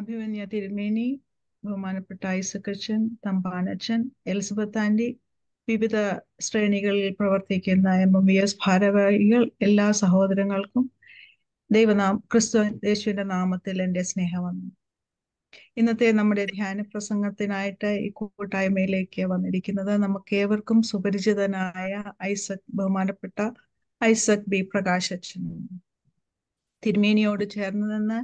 അഭിമന്യ തിരുമേനി ബഹുമാനപ്പെട്ട ഐസക്കച്ചൻ തമ്പാനച്ചൻ എലിസബത്ത് ആൻറ്റി വിവിധ ശ്രേണികളിൽ പ്രവർത്തിക്കുന്ന എം എം വി എസ് ഭാരവാഹികൾ എല്ലാ സഹോദരങ്ങൾക്കും ദൈവനാം ക്രിസ്തു യേശുവിന്റെ നാമത്തിൽ എൻ്റെ സ്നേഹവന്ദനം ഇന്നത്തെ നമ്മുടെ ധ്യാന പ്രസംഗത്തിനായിട്ട് ഈ കൂട്ടായ്മയിലേക്ക് വന്നിരിക്കുന്നത് നമുക്ക് ഏവർക്കും സുപരിചിതനായ ഐസക് ബഹുമാനപ്പെട്ട ഐസക് ബി പ്രകാശ് അച്ഛൻ തിരുമേനിയോട് ചേർന്ന് നിന്ന്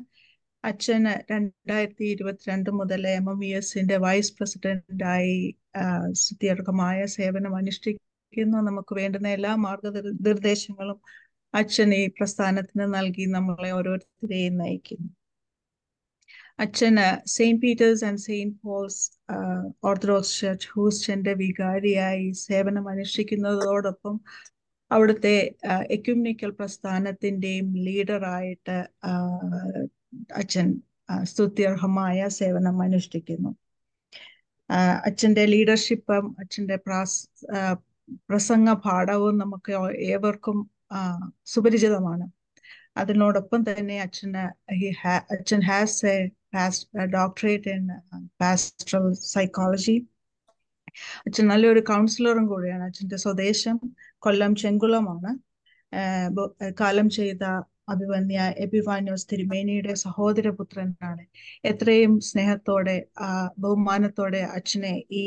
അച്ഛൻ രണ്ടായിരത്തി ഇരുപത്തിരണ്ട് മുതൽ എം എം ഇ എസിന്റെ വൈസ് പ്രസിഡന്റായി ദീർഘമായ സേവനം അനുഷ്ഠിക്കുന്നു നമുക്ക് വേണ്ടുന്ന എല്ലാ മാർഗനിർദ്ദേശങ്ങളും അച്ഛൻ ഈ പ്രസ്ഥാനത്തിന് നൽകി നമ്മളെ ഓരോരുത്തരെയും നയിക്കുന്നു അച്ഛന് saint Peter's and saint Paul's orthodox church ഹൂസ്റ്റന്റെ വികാരിയായി സേവനം അനുഷ്ഠിക്കുന്നതോടൊപ്പം അവിടുത്തെ എക്യുമിനിക്കൽ പ്രസ്ഥാനത്തിന്റെയും ലീഡറായിട്ട് അച്ഛൻ സ്തുത്യർഹമായ സേവനം അനുഷ്ഠിക്കുന്നു അച്ഛൻ്റെ ലീഡർഷിപ്പും അച്ഛൻ്റെ പ്രാസ് പ്രസംഗ പാഠവും നമുക്ക് ഏവർക്കും സുപരിചിതമാണ് അതിനോടൊപ്പം തന്നെ അച്ഛന് അച്ഛൻ has a doctorate in pastoral psychology അച്ഛൻ നല്ലൊരു കൗൺസിലറും കൂടിയാണ് അച്ഛൻ്റെ സ്വദേശം കൊല്ലം ചെങ്കുളമാണ് കാലം ചെയ്ത അഭിമന്യ എപിവാന്യോസ് തിരുമേനിയുടെ സഹോദരപുത്രനാണ് എത്രയും സ്നേഹത്തോടെ ബഹുമാനത്തോടെ അച്ഛനെ ഈ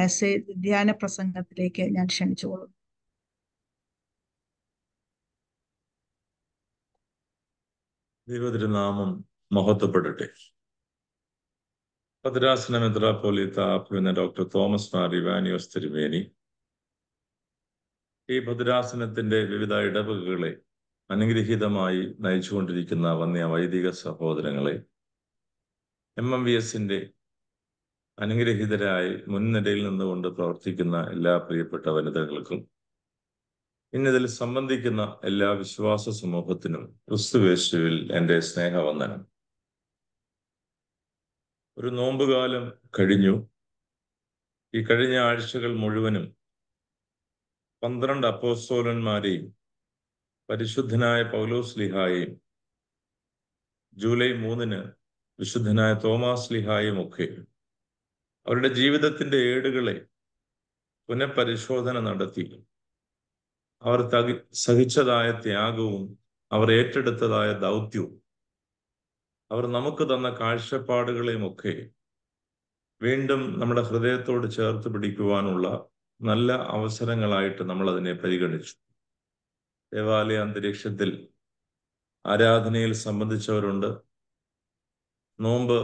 മെസ്സേജ് ധ്യാന പ്രസംഗത്തിലേക്ക് ഞാൻ ക്ഷണിച്ചുകൊള്ളുന്നു ദൈവതിരുനാമം മഹത്വപ്പെടട്ടെ പതിരാസന മെത്രാപോലീത്ത ആപ്ലുവിന്ന ഡോക്ടർ തോമസ് മാർ ഇവാനിയോസ് തിരുമേനി ഈ ഭദ്രാസനത്തിന്റെ വിവിധ ഇടവകകളെ അനുഗ്രഹീതമായി നയിച്ചുകൊണ്ടിരിക്കുന്ന വന്നിയ വൈദിക സഹോദരങ്ങളെ എം എം വി എസിന്റെ അനുഗ്രഹീതരായി മുൻനിരയിൽ നിന്നുകൊണ്ട് പ്രവർത്തിക്കുന്ന എല്ലാ പ്രിയപ്പെട്ട വനിതകൾക്കും ഇന്നതിൽ സംബന്ധിക്കുന്ന എല്ലാ വിശ്വാസ സമൂഹത്തിനും ക്രിസ്തുവേശുവിൽ എൻ്റെ സ്നേഹവന്ദനം ഒരു നോമ്പുകാലം കഴിഞ്ഞു ഈ കഴിഞ്ഞ ആഴ്ചകൾ മുഴുവനും പന്ത്രണ്ട് അപ്പോസ്തോലന്മാരെയും പരിശുദ്ധനായ പൗലോസ് ലിഹായെയും ജൂലൈ മൂന്നിന് വിശുദ്ധനായ തോമാസ് ലിഹായും ഒക്കെ അവരുടെ ജീവിതത്തിന്റെ ഏടുകളെ പുനഃപരിശോധന നടത്തി അവർ തകി സഹിച്ചതായ ത്യാഗവും അവർ ഏറ്റെടുത്തതായ ദൗത്യവും അവർ നമുക്ക് തന്ന കാഴ്ചപ്പാടുകളെയുമൊക്കെ വീണ്ടും നമ്മുടെ ഹൃദയത്തോട് ചേർത്ത് പിടിക്കുവാനുള്ള നല്ല അവസരങ്ങളായിട്ട് നമ്മൾ അതിനെ പരിഗണിച്ചു ദേവാലയ അന്തരീക്ഷത്തിൽ ആരാധനയിൽ സംബന്ധിച്ചവരുണ്ട് നോമ്പ്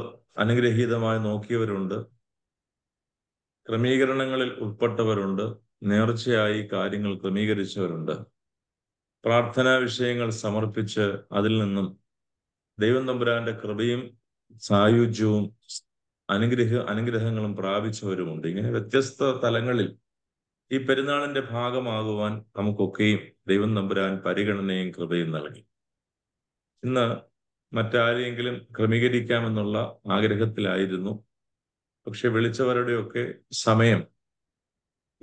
അനുഗ്രഹീതമായി നോക്കിയവരുണ്ട് ക്രമീകരണങ്ങളിൽ ഉൾപ്പെട്ടവരുണ്ട് നേർച്ചയായി കാര്യങ്ങൾ ക്രമീകരിച്ചവരുണ്ട് പ്രാർത്ഥനാ വിഷയങ്ങൾ സമർപ്പിച്ച് അതിൽ നിന്നും ദൈവം തമ്പുരാന്റെ കൃപയും സായുജ്യവും അനുഗ്രഹ അനുഗ്രഹങ്ങളും പ്രാപിച്ചവരുമുണ്ട് ഇങ്ങനെ വ്യത്യസ്ത തലങ്ങളിൽ ഈ പെരുന്നാളിന്റെ ഭാഗമാകുവാൻ നമുക്കൊക്കെയും ദൈവം നമ്പുരാൻ പരിഗണനയും കൃപയും നൽകി ഇന്ന് മറ്റാരെയെങ്കിലും ക്രമീകരിക്കാമെന്നുള്ള ആഗ്രഹത്തിലായിരുന്നു പക്ഷെ വിളിച്ചവരുടെയൊക്കെ സമയം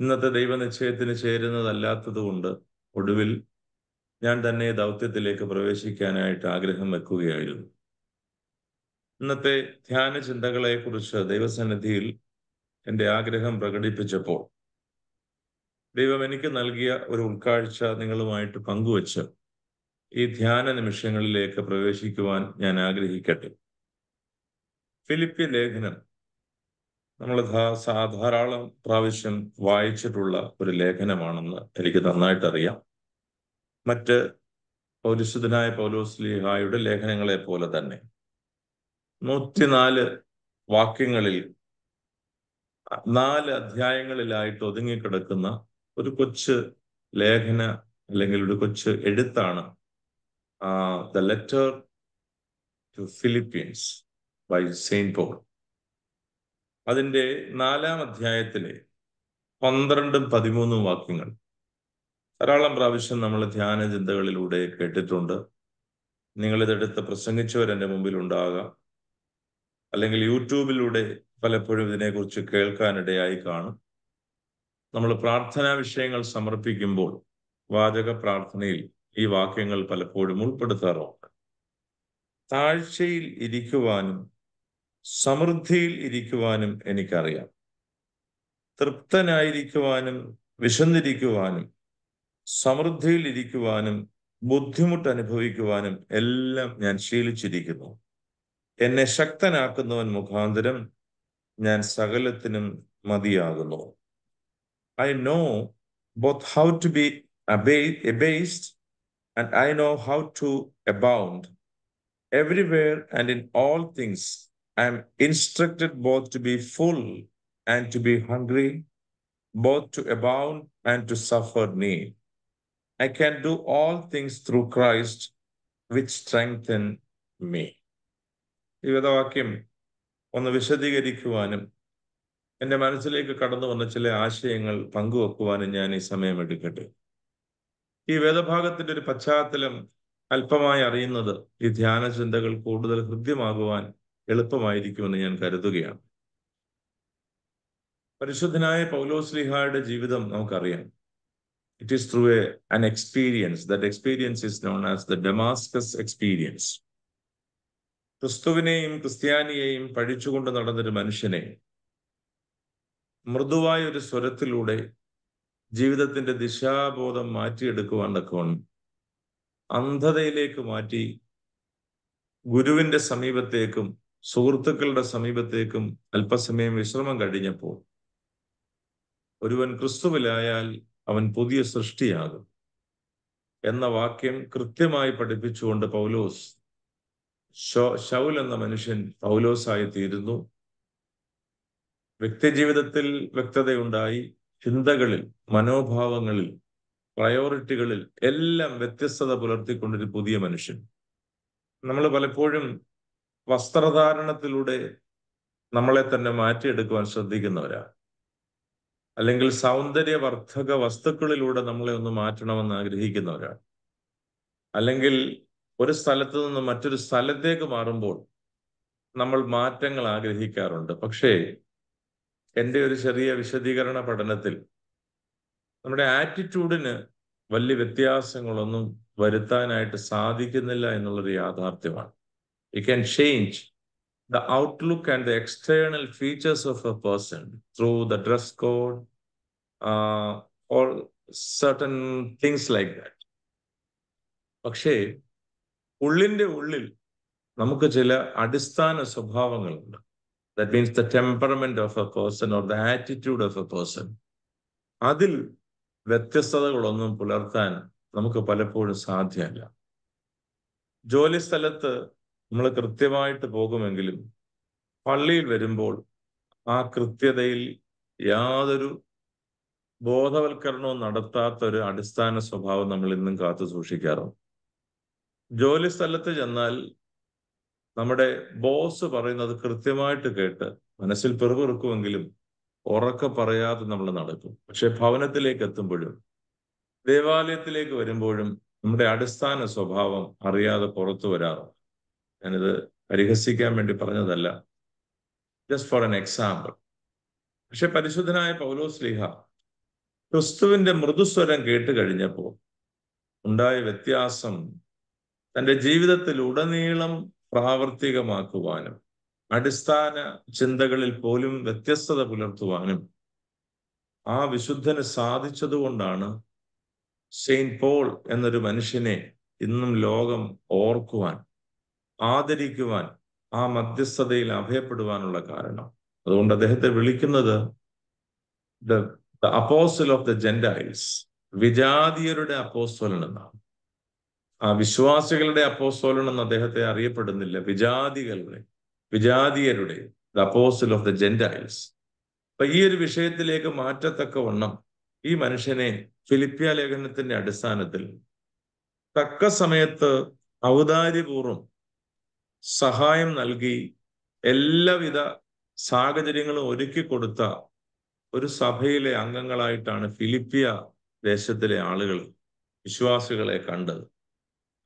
ഇന്നത്തെ ദൈവനിശ്ചയത്തിന് ചേരുന്നതല്ലാത്തതുകൊണ്ട് ഒടുവിൽ ഞാൻ തന്നെ ദൗത്യത്തിലേക്ക് പ്രവേശിക്കാനായിട്ട് ആഗ്രഹം വെക്കുകയായിരുന്നു ഇന്നത്തെ ധ്യാന ചിന്തകളെക്കുറിച്ച് ദൈവസന്നിധിയിൽ എൻ്റെ ആഗ്രഹം പ്രകടിപ്പിച്ചപ്പോൾ ദൈവം എനിക്ക് നൽകിയ ഒരു ഉൾക്കാഴ്ച നിങ്ങളുമായിട്ട് പങ്കുവച്ച് ഈ ധ്യാന നിമിഷങ്ങളിലേക്ക് പ്രവേശിക്കുവാൻ ഞാൻ ആഗ്രഹിക്കട്ടെ ഫിലിപ്പിയ ലേഖനം നമ്മൾ ധാരാളം പ്രാവശ്യം വായിച്ചിട്ടുള്ള ഒരു ലേഖനമാണെന്ന് എനിക്ക് നന്നായിട്ടറിയാം മറ്റ് പൗരിശുദ്ധനായ പൗലോസ് ലീഹായുടെ ലേഖനങ്ങളെ പോലെ തന്നെ നൂറ്റിനാല് വാക്യങ്ങളിൽ നാല് അധ്യായങ്ങളിലായിട്ട് ഒതുങ്ങിക്കിടക്കുന്ന ഒരു കൊച്ച് ലേഖന അല്ലെങ്കിൽ ഒരു കൊച്ച് എഴുത്താണ് the letter to Philippians by saint Paul അതിൻ്റെ നാലാം അധ്യായത്തിലെ പന്ത്രണ്ടും പതിമൂന്നും വാക്യങ്ങൾ ധാരാളം പ്രാവശ്യം നമ്മൾ ധ്യാന ചിന്തകളിലൂടെ കേട്ടിട്ടുണ്ട് നിങ്ങളിതെടുത്ത് പ്രസംഗിച്ചവർ എൻ്റെ മുമ്പിൽ ഉണ്ടാകാം അല്ലെങ്കിൽ യൂട്യൂബിലൂടെ പലപ്പോഴും ഇതിനെക്കുറിച്ച് കേൾക്കാനിടയായി കാണും നമ്മൾ പ്രാർത്ഥനാ വിഷയങ്ങൾ സമർപ്പിക്കുമ്പോൾ വാചക പ്രാർത്ഥനയിൽ ഈ വാക്യങ്ങൾ പലപ്പോഴും ഉൾപ്പെടുത്താറുണ്ട് താഴ്ചയിൽ ഇരിക്കുവാനും സമൃദ്ധിയിൽ ഇരിക്കുവാനും എനിക്കറിയാം തൃപ്തനായിരിക്കുവാനും വിശന്നിരിക്കുവാനും സമൃദ്ധിയിൽ ഇരിക്കുവാനും ബുദ്ധിമുട്ട് അനുഭവിക്കുവാനും എല്ലാം ഞാൻ ശീലിച്ചിരിക്കുന്നു എന്നെ ശക്തനാക്കുന്നവൻ മുഖാന്തരം ഞാൻ സകലത്തിനും മതിയാകുന്നു I know both how to be abased and I know how to abound. Everywhere and in all things, I am instructed both to be full and to be hungry, both to abound and to suffer need. I can do all things through Christ, which strengthen me. ഈ വേദവാക്യം ഒന്ന് വിശദീകരിക്കുവാനും എൻ്റെ മനസ്സിലേക്ക് കടന്നു വന്ന ചില ആശയങ്ങൾ പങ്കുവെക്കുവാനും ഞാൻ ഈ സമയം എടുക്കട്ടെ ഈ വേദഭാഗത്തിന്റെ ഒരു പശ്ചാത്തലം അല്പമായി അറിയുന്നത് ഈ ധ്യാന ചിന്തകൾ കൂടുതൽ ഹൃദ്യമാകുവാൻ എളുപ്പമായിരിക്കുമെന്ന് ഞാൻ കരുതുകയാണ് പരിശുദ്ധനായ പൗലോസ്ലിഹായുടെ ജീവിതം നമുക്കറിയാം it is through a an experience that experience is known as the Damascus experience ക്രിസ്തുവിനെയും ക്രിസ്ത്യാനിയെയും പഴിച്ചുകൊണ്ട് നടന്നൊരു മനുഷ്യനെ മൃദുവായ ഒരു സ്വരത്തിലൂടെ ജീവിതത്തിന്റെ ദിശാബോധം മാറ്റിയെടുക്കുവാൻ തക്കവണ് അന്ധതയിലേക്ക് മാറ്റി ഗുരുവിന്റെ സമീപത്തേക്കും സുഹൃത്തുക്കളുടെ സമീപത്തേക്കും അല്പസമയം വിശ്രമം കഴിഞ്ഞപ്പോൾ ഒരുവൻ ക്രിസ്തുവിലായാൽ അവൻ പുതിയ സൃഷ്ടിയാകും എന്ന വാക്യം കൃത്യമായി പഠിപ്പിച്ചുകൊണ്ട് പൗലോസ് ഷൗൽ എന്ന മനുഷ്യൻ പൗലോസായി തീരുന്നു വ്യക്തിജീവിതത്തിൽ വ്യക്തതയുണ്ടായി ചിന്തകളിൽ മനോഭാവങ്ങളിൽ പ്രയോറിറ്റികളിൽ എല്ലാം വ്യത്യസ്തത പുലർത്തിക്കൊണ്ടൊരു പുതിയ മനുഷ്യൻ നമ്മൾ പലപ്പോഴും വസ്ത്രധാരണത്തിലൂടെ നമ്മളെ തന്നെ മാറ്റിയെടുക്കുവാൻ ശ്രദ്ധിക്കുന്നവരാണ് അല്ലെങ്കിൽ സൗന്ദര്യവർദ്ധക വസ്തുക്കളിലൂടെ നമ്മളെ ഒന്ന് മാറ്റണമെന്ന് ആഗ്രഹിക്കുന്നവരാണ് അല്ലെങ്കിൽ ഒരു സ്ഥലത്ത് നിന്ന് മറ്റൊരു സ്ഥലത്തേക്ക് മാറുമ്പോൾ നമ്മൾ മാറ്റങ്ങൾ ആഗ്രഹിക്കാറുണ്ട് പക്ഷേ എൻ്റെ ഒരു ചെറിയ വിശദീകരണ പഠനത്തിൽ നമ്മുടെ ആറ്റിറ്റ്യൂഡിന് വലിയ വ്യത്യാസങ്ങളൊന്നും വരുത്താനായിട്ട് സാധിക്കുന്നില്ല എന്നുള്ളൊരു യാഥാർത്ഥ്യമാണ് you can change the outlook and the external features of a person through the dress code or certain things like that പക്ഷേ ഉള്ളിൻ്റെ ഉള്ളിൽ നമുക്ക് ചില അടിസ്ഥാന സ്വഭാവങ്ങളുണ്ട് that means the temperament of a person or the attitude of a person അതിൽ വ്യത്യസ്തതകളൊന്നും പുലർത്താൻ നമുക്ക് പലപ്പോഴും സാധ്യമല്ല ജോലി സ്ഥലത്ത് നമ്മൾ കൃത്യമായിട്ട് പോകുമെങ്കിലും പള്ളിയിൽ വരുമ്പോൾ ആ കൃത്യതയിൽ യാതൊരു ബോധവൽക്കരണവും നടത്താത്ത ഒരു അടിസ്ഥാന സ്വഭാവം നമ്മൾ ഇന്നും കാത്തു സൂക്ഷിക്കാറുണ്ട് ജോലി സ്ഥലത്ത് ചെന്നാൽ നമ്മുടെ ബോസ് പറയുന്നത് കൃത്യമായിട്ട് കേട്ട് മനസ്സിൽ പെറുപെറുക്കുമെങ്കിലും ഉറക്കെ പറയാതെ നമ്മൾ നടക്കും പക്ഷെ ഭവനത്തിലേക്ക് എത്തുമ്പോഴും ദേവാലയത്തിലേക്ക് വരുമ്പോഴും നമ്മുടെ അടിസ്ഥാന സ്വഭാവം അറിയാതെ പുറത്തു വരാറുണ്ട് ഞാനിത് പരിഹസിക്കാൻ വേണ്ടി പറഞ്ഞതല്ല ജസ്റ്റ് ഫോർ എൻ എക്സാമ്പിൾ പക്ഷെ പരിശുദ്ധനായ പൗലോസ് സ്ലീഹ ക്രിസ്തുവിന്റെ മൃദുസ്വരം കേട്ട് കഴിഞ്ഞപ്പോൾ ഉണ്ടായ വ്യത്യാസം തന്റെ ജീവിതത്തിൽ ഉടനീളം പ്രാവർത്തികമാക്കുവാനും അടിസ്ഥാന ചിന്തകളിൽ പോലും വ്യത്യസ്തത പുലർത്തുവാനും ആ വിശുദ്ധന് സാധിച്ചതുകൊണ്ടാണ് സെയിൻറ് പോൾ എന്നൊരു മനുഷ്യനെ ഇന്നും ലോകം ഓർക്കുവാൻ ആദരിക്കുവാൻ ആ മധ്യസ്ഥതയിൽ അഭയപ്പെടുവാനുള്ള കാരണം അതുകൊണ്ട് അദ്ദേഹത്തെ വിളിക്കുന്നത് the apostle of the gentiles വിജാതിയരുടെ അപ്പോസ്റ്റൽ എന്നാണ് ആ വിശ്വാസികളുടെ അപ്പോസ്തോലൻ എന്ന് അദ്ദേഹത്തെ അറിയപ്പെടുന്നില്ല വിജാതികളുടെ വിജാതിയരുടെ the apostle of the gentiles അപ്പൊ ഈ ഒരു വിഷയത്തിലേക്ക് മാറ്റത്തക്ക വണ്ണം ഈ മനുഷ്യനെ ഫിലിപ്പിയ ലേഖനത്തിന്റെ അടിസ്ഥാനത്തിൽ തക്ക സമയത്ത് ഔദാര്യപൂർവം സഹായം നൽകി എല്ലാവിധ സാഹചര്യങ്ങളും ഒരുക്കി കൊടുത്ത ഒരു സഭയിലെ അംഗങ്ങളായിട്ടാണ് ഫിലിപ്പിയ ദേശത്തിലെ ആളുകൾ വിശ്വാസികളെ കണ്ടത്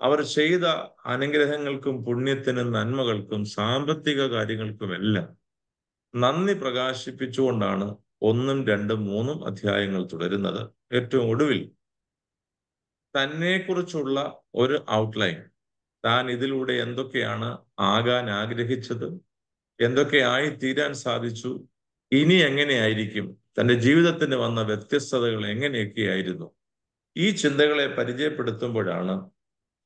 അവർ ചെയ്ത അനുഗ്രഹങ്ങൾക്കും പുണ്യത്തിനും നന്മകൾക്കും സാമ്പത്തിക കാര്യങ്ങൾക്കുമെല്ലാം നന്ദി പ്രകാശിപ്പിച്ചുകൊണ്ടാണ് ഒന്നും രണ്ടും മൂന്നും അധ്യായങ്ങൾ തുടരുന്നത് ഏറ്റവും ഒടുവിൽ തന്നെക്കുറിച്ചുള്ള ഒരു ഔട്ട്ലൈൻ താൻ ഇതിലൂടെ എന്തൊക്കെയാണ് ആകാൻ ആഗ്രഹിച്ചത് എന്തൊക്കെ ആയി തീരാൻ സാധിച്ചു ഇനി എങ്ങനെയായിരിക്കും തന്റെ ജീവിതത്തിന് വന്ന വ്യത്യസ്തതകൾ എങ്ങനെയൊക്കെയായിരുന്നു ഈ ചിന്തകളെ പരിചയപ്പെടുത്തുമ്പോഴാണ്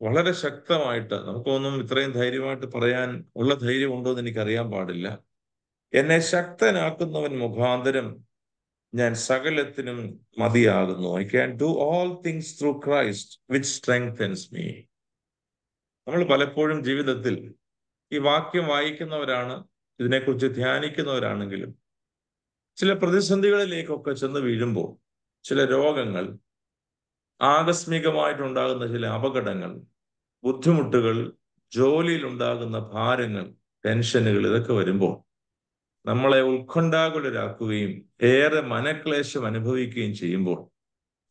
വളരെ ശക്തമായിട്ട് നമുക്കൊന്നും ഇത്രയും ധൈര്യമായിട്ട് പറയാൻ ഉള്ള ധൈര്യം ഉണ്ടോ എന്ന് എനിക്കറിയാൻ പാടില്ല എന്നെ ശക്തനാക്കുന്നവൻ മുഖാന്തരം ഞാൻ സകലത്തിനും മതിയാകുന്നു I can do all things through Christ which strengthens me നമ്മൾ പലപ്പോഴും ജീവിതത്തിൽ ഈ വാക്യം വായിക്കുന്നവരാണ് ഇതിനെക്കുറിച്ച് ധ്യാനിക്കുന്നവരാണെങ്കിലും ചില പ്രതിസന്ധികളിലേക്കൊക്കെ ചെന്ന് വീഴുമ്പോൾ ചില രോഗങ്ങൾ ആകസ്മികമായിട്ടുണ്ടാകുന്ന ചില അപകടങ്ങൾ ബുദ്ധിമുട്ടുകൾ ജോലിയിൽ ഉണ്ടാകുന്ന ഭാരങ്ങൾ ടെൻഷനുകൾ ഇതൊക്കെ വരുമ്പോൾ നമ്മളെ ഉത്കണ്ഠാകുലരാക്കുകയും ഏറെ മനക്ലേശം അനുഭവിക്കുകയും ചെയ്യുമ്പോൾ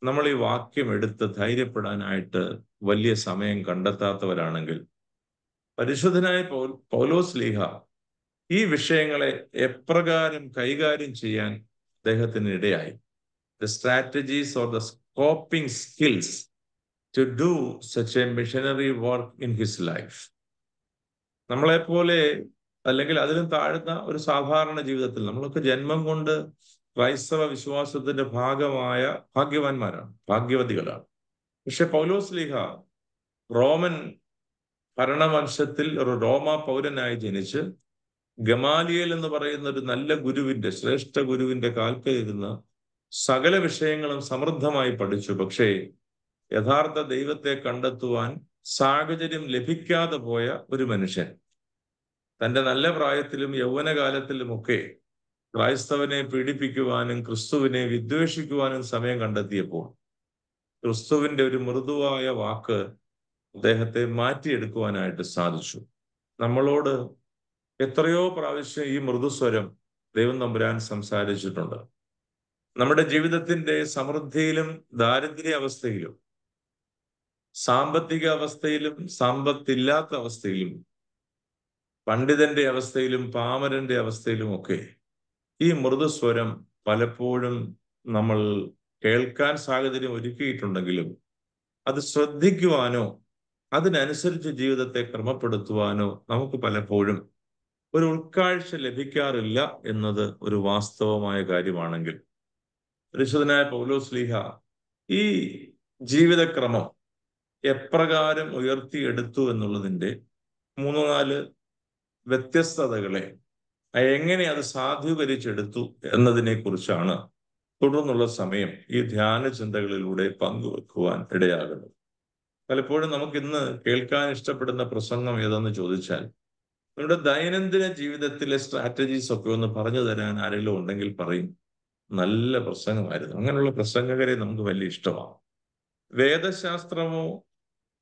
നമ്മൾ ഈ വാക്യം എടുത്ത് ധൈര്യപ്പെടാനായിട്ട് വലിയ സമയം കണ്ടെത്താത്തവരാണെങ്കിൽ പരിശുദ്ധനായ പൗലോസ് ലീഹ ഈ വിഷയങ്ങളെ എപ്രകാരം കൈകാര്യം ചെയ്യാൻ അദ്ദേഹത്തിന് ഇടയായി the strategies or the coping skills to do such a missionary work in his life നമ്മളെപ്പോലെ അല്ലെങ്കിൽ അതിലും താഴ്ന്ന ഒരു സാധാരണ ജീവിതത്തിൽ നമ്മളൊക്കെ ജന്മം കൊണ്ട് ക്രൈസ്തവ വിശ്വാസത്തിന്റെ ഭാഗമായ ഭാഗ്യവാന്മാരാണ് ഭാഗ്യവതികളാണ് പക്ഷെ പൗലോസ് ലീഹ റോമൻ ഭരണവംശത്തിൽ ഒരു റോമ പൗരനായി ജനിച്ച് ഗമാലിയൽ എന്ന് പറയുന്ന ഒരു നല്ല ഗുരുവിന്റെ ശ്രേഷ്ഠ ഗുരുവിന്റെ കാൽക്കലിരുന്ന് സകല വിഷയങ്ങളും സമൃദ്ധമായി പഠിച്ചു പക്ഷേ യഥാർത്ഥ ദൈവത്തെ കണ്ടെത്തുവാൻ സാഹചര്യം ലഭിക്കാതെ പോയ ഒരു മനുഷ്യൻ തന്റെ നല്ല പ്രായത്തിലും യൗവനകാലത്തിലുമൊക്കെ ക്രൈസ്തവനെ പീഡിപ്പിക്കുവാനും ക്രിസ്തുവിനെ വിദ്വേഷിക്കുവാനും സമയം കണ്ടെത്തിയപ്പോൾ ക്രിസ്തുവിന്റെ ഒരു മൃദുവായ വാക്ക് അദ്ദേഹത്തെ മാറ്റിയെടുക്കുവാനായിട്ട് സാധിച്ചു നമ്മളോട് എത്രയോ പ്രാവശ്യം ഈ മൃദുസ്വരം ദൈവം നമ്പുരാൻ സംസാരിച്ചിട്ടുണ്ട് നമ്മുടെ ജീവിതത്തിന്റെ സമൃദ്ധിയിലും ദാരിദ്ര്യ അവസ്ഥയിലും സാമ്പത്തിക അവസ്ഥയിലും സമ്പത്തില്ലാത്ത അവസ്ഥയിലും പണ്ഡിതന്റെ അവസ്ഥയിലും പാമരന്റെ അവസ്ഥയിലും ഒക്കെ ഈ മൃദുസ്വരം പലപ്പോഴും നമ്മൾ കേൾക്കാൻ സാഹചര്യം ഒരുക്കിയിട്ടുണ്ടെങ്കിലും അത് ശ്രദ്ധിക്കുവാനോ അതിനനുസരിച്ച് ജീവിതത്തെ ക്രമപ്പെടുത്തുവാനോ നമുക്ക് പലപ്പോഴും ഒരു ഉൾക്കാഴ്ച ലഭിക്കാറില്ല എന്നത് ഒരു വാസ്തവമായ കാര്യമാണെങ്കിൽ പരിശുദ്ധനായ പൗലോസ് ലീഹ ഈ ജീവിതക്രമം എപ്രകാരം ഉയർത്തിയെടുത്തു എന്നുള്ളതിൻ്റെ മൂന്ന് നാല് വ്യത്യസ്തതകളെ എങ്ങനെ അത് സാധൂകരിച്ചെടുത്തു എന്നതിനെ കുറിച്ചാണ് തുടർന്നുള്ള സമയം ഈ ധ്യാന ചിന്തകളിലൂടെ പങ്കുവെക്കുവാൻ ഇടയാകുന്നത് പലപ്പോഴും നമുക്ക് ഇന്ന് കേൾക്കാൻ ഇഷ്ടപ്പെടുന്ന പ്രസംഗം ഏതെന്ന് ചോദിച്ചാൽ നമ്മുടെ ദൈനംദിന ജീവിതത്തിലെ സ്ട്രാറ്റജീസ് ഒക്കെ ഒന്ന് പറഞ്ഞു തരാൻ ആരെങ്കിലും ഉണ്ടെങ്കിൽ പറയും നല്ല പ്രസംഗമായിരുന്നു അങ്ങനെയുള്ള പ്രസംഗകരെ നമുക്ക് വലിയ ഇഷ്ടമാണ് വേദശാസ്ത്രമോ